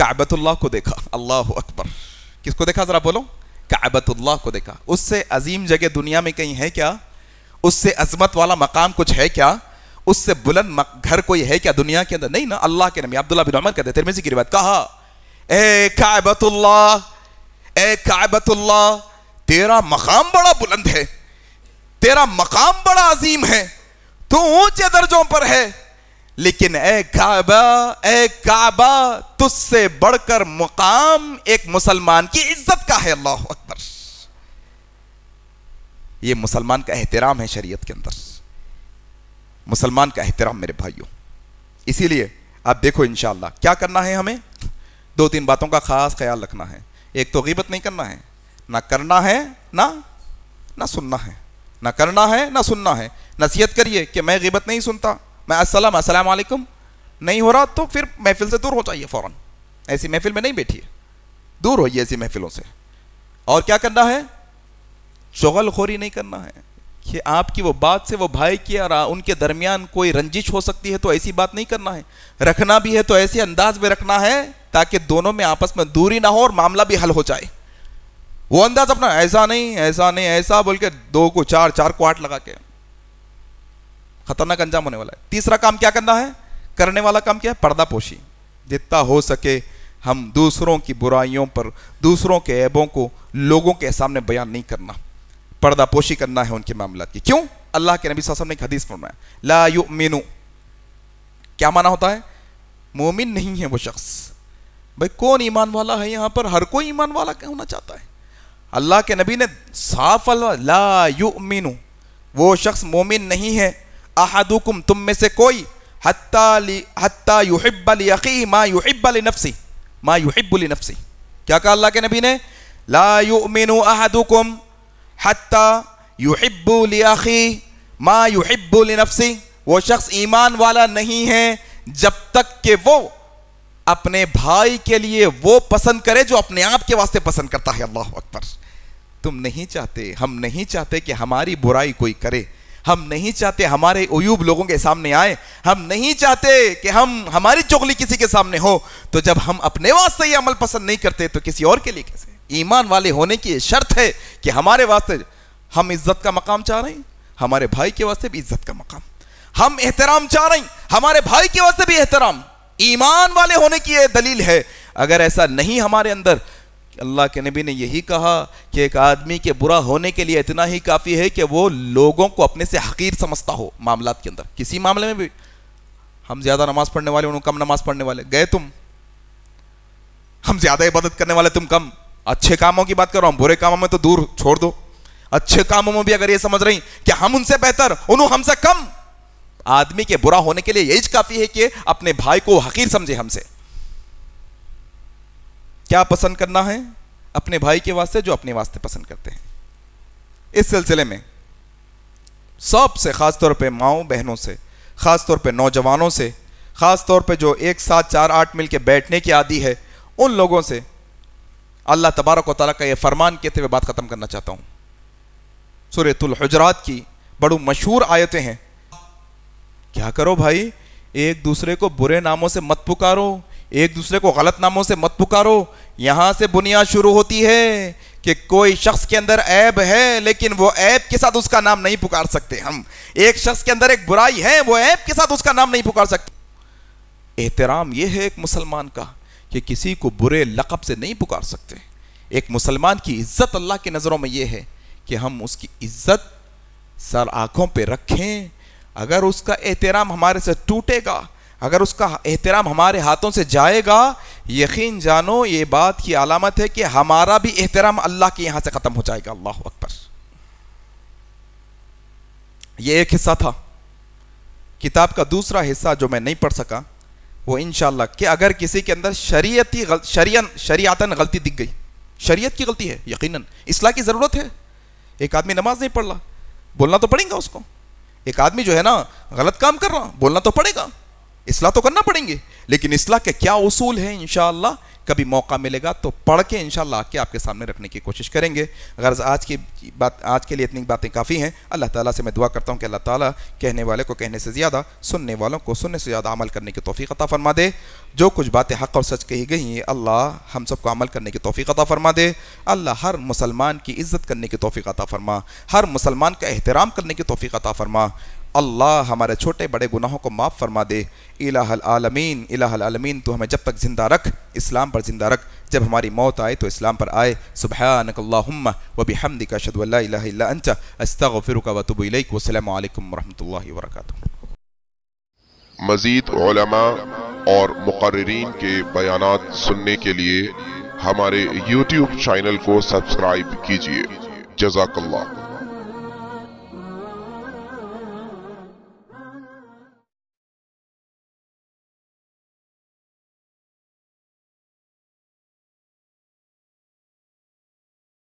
काबतुल्लाह को देखा अल्लाह अकबर किसको देखा ज़रा बोलो काबतुल्लाह को देखा उससे अजीम जगह दुनिया में कहीं है क्या उससे अजमत वाला मकाम कुछ है क्या उससे बुलंद घर कोई है क्या दुनिया के अंदर नहीं ना अल्लाह के नबी अब्दुल्ला बिन अमर कहते तिरमिजी की रिवायत कहा ए काबतुल्लाह ए काबतुल्लाह तेरा मकाम बड़ा बुलंद है तेरा मकाम बड़ा अजीम है तू ऊंचे दर्जों पर है लेकिन ए काबा ए काबा तुझसे बढ़कर मुकाम एक मुसलमान की इज्जत का है अल्लाह अकबर ये मुसलमान का एहतराम है शरीयत के अंदर मुसलमान का एहतराम मेरे भाइयों इसीलिए आप देखो इनशाला क्या करना है हमें दो तीन बातों का खास ख्याल रखना है एक तो गीबत नहीं करना है ना करना है ना ना सुनना है ना करना है ना सुनना है नसीहत करिए कि मैं गिबत नहीं सुनता मैं असलम अस्सलाम नहीं हो रहा तो फिर महफिल से दूर हो जाइए फ़ौर ऐसी महफिल में नहीं बैठिए दूर होइए ऐसी महफिलों से और क्या करना है चगल खोरी नहीं करना है कि आपकी वो बात से वो भाई की और उनके दरमियान कोई रंजिश हो सकती है तो ऐसी बात नहीं करना है रखना भी है तो ऐसे अंदाज में रखना है ताकि दोनों में आपस में दूरी ना हो और मामला भी हल हो जाए वो अंदाज अपना ऐसा नहीं ऐसा नहीं ऐसा बोल के दो को चार चार को आठ लगा के खतरनाक अंजाम होने वाला है तीसरा काम क्या करना है करने वाला काम क्या है पर्दापोशी जितना हो सके हम दूसरों की बुराइयों पर दूसरों के ऐबों को लोगों के सामने बयान नहीं करना पर्दापोशी करना है उनके मामला की क्यों अल्लाह के नबी साहब ने एक हदीस फरमाया ला यू मीनू क्या माना होता है मोमिन नहीं है वो शख्स भाई कौन ईमान वाला है यहाँ पर हर कोई ईमान वाला होना चाहता है अल्लाह के नबी ने साफ ला वो शख्स मोमिन नहीं है अहदुकुम तुम में से कोई हत्ता युहिब्बल यकी मा युहिब्बल नफसी मा युहिब्बुल नफसी क्या कहा अल्लाह के नबी ने ला युमिनु अहदुकुम हत्ता युहिब्बुल मा युहिब्बुल नफसी वो शख्स ईमान वाला नहीं है जब तक कि वो अपने भाई के लिए वो पसंद करे जो अपने आप के वास्ते पसंद करता है अल्लाह अकबर तुम नहीं चाहते हम नहीं चाहते कि हमारी बुराई कोई करे हम नहीं चाहते हमारे अयूब लोगों के सामने आए हम नहीं चाहते कि हम हमारी चुगली किसी के सामने हो तो जब हम अपने वास्ते ये अमल पसंद नहीं करते तो किसी और के लिए कैसे ईमान वाले होने की शर्त है कि हमारे वास्ते हम इज्जत का मकाम चाह रहे हैं हमारे भाई के वास्ते भी इज्जत का मकाम हम एहतराम चाह रहे हैं हमारे भाई के वास्ते भी एहतराम ईमान वाले होने की यह दलील है अगर ऐसा नहीं हमारे अंदर अल्लाह के नबी ने यही कहा कि एक आदमी के बुरा होने के लिए इतना ही काफ़ी है कि वो लोगों को अपने से हकीर समझता हो मामला के अंदर किसी मामले में भी हम ज़्यादा नमाज पढ़ने वाले उन्होंने कम नमाज पढ़ने वाले गए तुम हम ज़्यादा इबादत करने वाले तुम कम अच्छे कामों की बात कर रहा हूँ बुरे कामों में तो दूर छोड़ दो अच्छे कामों में भी अगर ये समझ रही कि हम उनसे बेहतर उन्होंने हमसे कम आदमी के बुरा होने के लिए यही काफ़ी है कि अपने भाई को हकीर समझे हमसे क्या पसंद करना है अपने भाई के वास्ते जो अपने वास्ते पसंद करते हैं इस सिलसिले में सबसे ख़ास तौर पे माओ बहनों से ख़ास तौर पे नौजवानों से ख़ास तौर पे जो एक साथ चार आठ मिल के बैठने की आदि है उन लोगों से अल्लाह तबारक वाली का ये फरमान कहते हुए बात ख़त्म करना चाहता हूँ सूरतुलहजरात की बड़ी मशहूर आयतें हैं क्या करो भाई एक दूसरे को बुरे नामों से मत पुकारो एक दूसरे को गलत नामों से मत पुकारो यहां से बुनियाद शुरू होती है कि कोई शख्स के अंदर ऐब है लेकिन वो ऐब के साथ उसका नाम नहीं पुकार सकते हम एक शख्स के अंदर एक बुराई है वो ऐब के साथ उसका नाम नहीं पुकार सकते एहतराम यह है एक मुसलमान का कि किसी को बुरे लक़ब से नहीं पुकार सकते एक मुसलमान की इज्जत अल्लाह की नज़रों में यह है कि हम उसकी इज्जत सर आँखों पर रखें अगर उसका एहतराम हमारे से टूटेगा अगर उसका एहतराम हमारे हाथों से जाएगा यकीन जानो ये बात की अलामत है कि हमारा भी एहतराम अल्लाह के यहाँ से ख़त्म हो जाएगा अल्लाह अकबर यह एक हिस्सा था किताब का दूसरा हिस्सा जो मैं नहीं पढ़ सका वो इन कि अगर किसी के अंदर शरीयती गल, शरीयन शरियातन गलती दिख गई शरीयत की गलती है यकीनन इसलाह की ज़रूरत है एक आदमी नमाज नहीं पढ़ रहा बोलना तो पड़ेगा उसको एक आदमी जो है ना गलत काम कर रहा बोलना तो पड़ेगा इसलाह तो करना पड़ेंगे लेकिन इसलाह के क्या उसूल है इन कभी मौका मिलेगा तो पढ़ के इनशाला आके आपके सामने रखने की कोशिश करेंगे गर्ज आज की बात आज के लिए इतनी बातें काफ़ी हैं अल्लाह ताला से मैं दुआ करता हूँ कि अल्लाह ताला कहने वाले को कहने से ज़्यादा सुनने वालों को सुनने से ज़्यादा अमल करने की तोफ़ी अता फरमा दे जो कुछ बातें हक़ और सच कही गई हैं अल्लाह हम सबको अमल करने की तोफ़ी अता फरमा दे अल्लाह हर मुसलमान की इज़्ज़त करने की तोफ़ी अता फरमा हर मुसलमान का एहतराम करने की तोफ़ी अता फरमा अल्लाह हमारे छोटे बड़े गुनाहों को माफ़ फरमा दे इलाहल आलमीन इलाहल आलमीन तो हमें जब तक ज़िंदा रख इस्लाम पर ज़िंदा रख जब हमारी मौत आए तो इस्लाम पर आए नकल्ला वबी हमदी का शदल्ला अंचा अस्ता गफ़िर का वरक वसलम मज़ीद और मुकर्रीन के बयान सुनने के लिए हमारे यूट्यूब चैनल को सब्सक्राइब कीजिए जजाकल्ला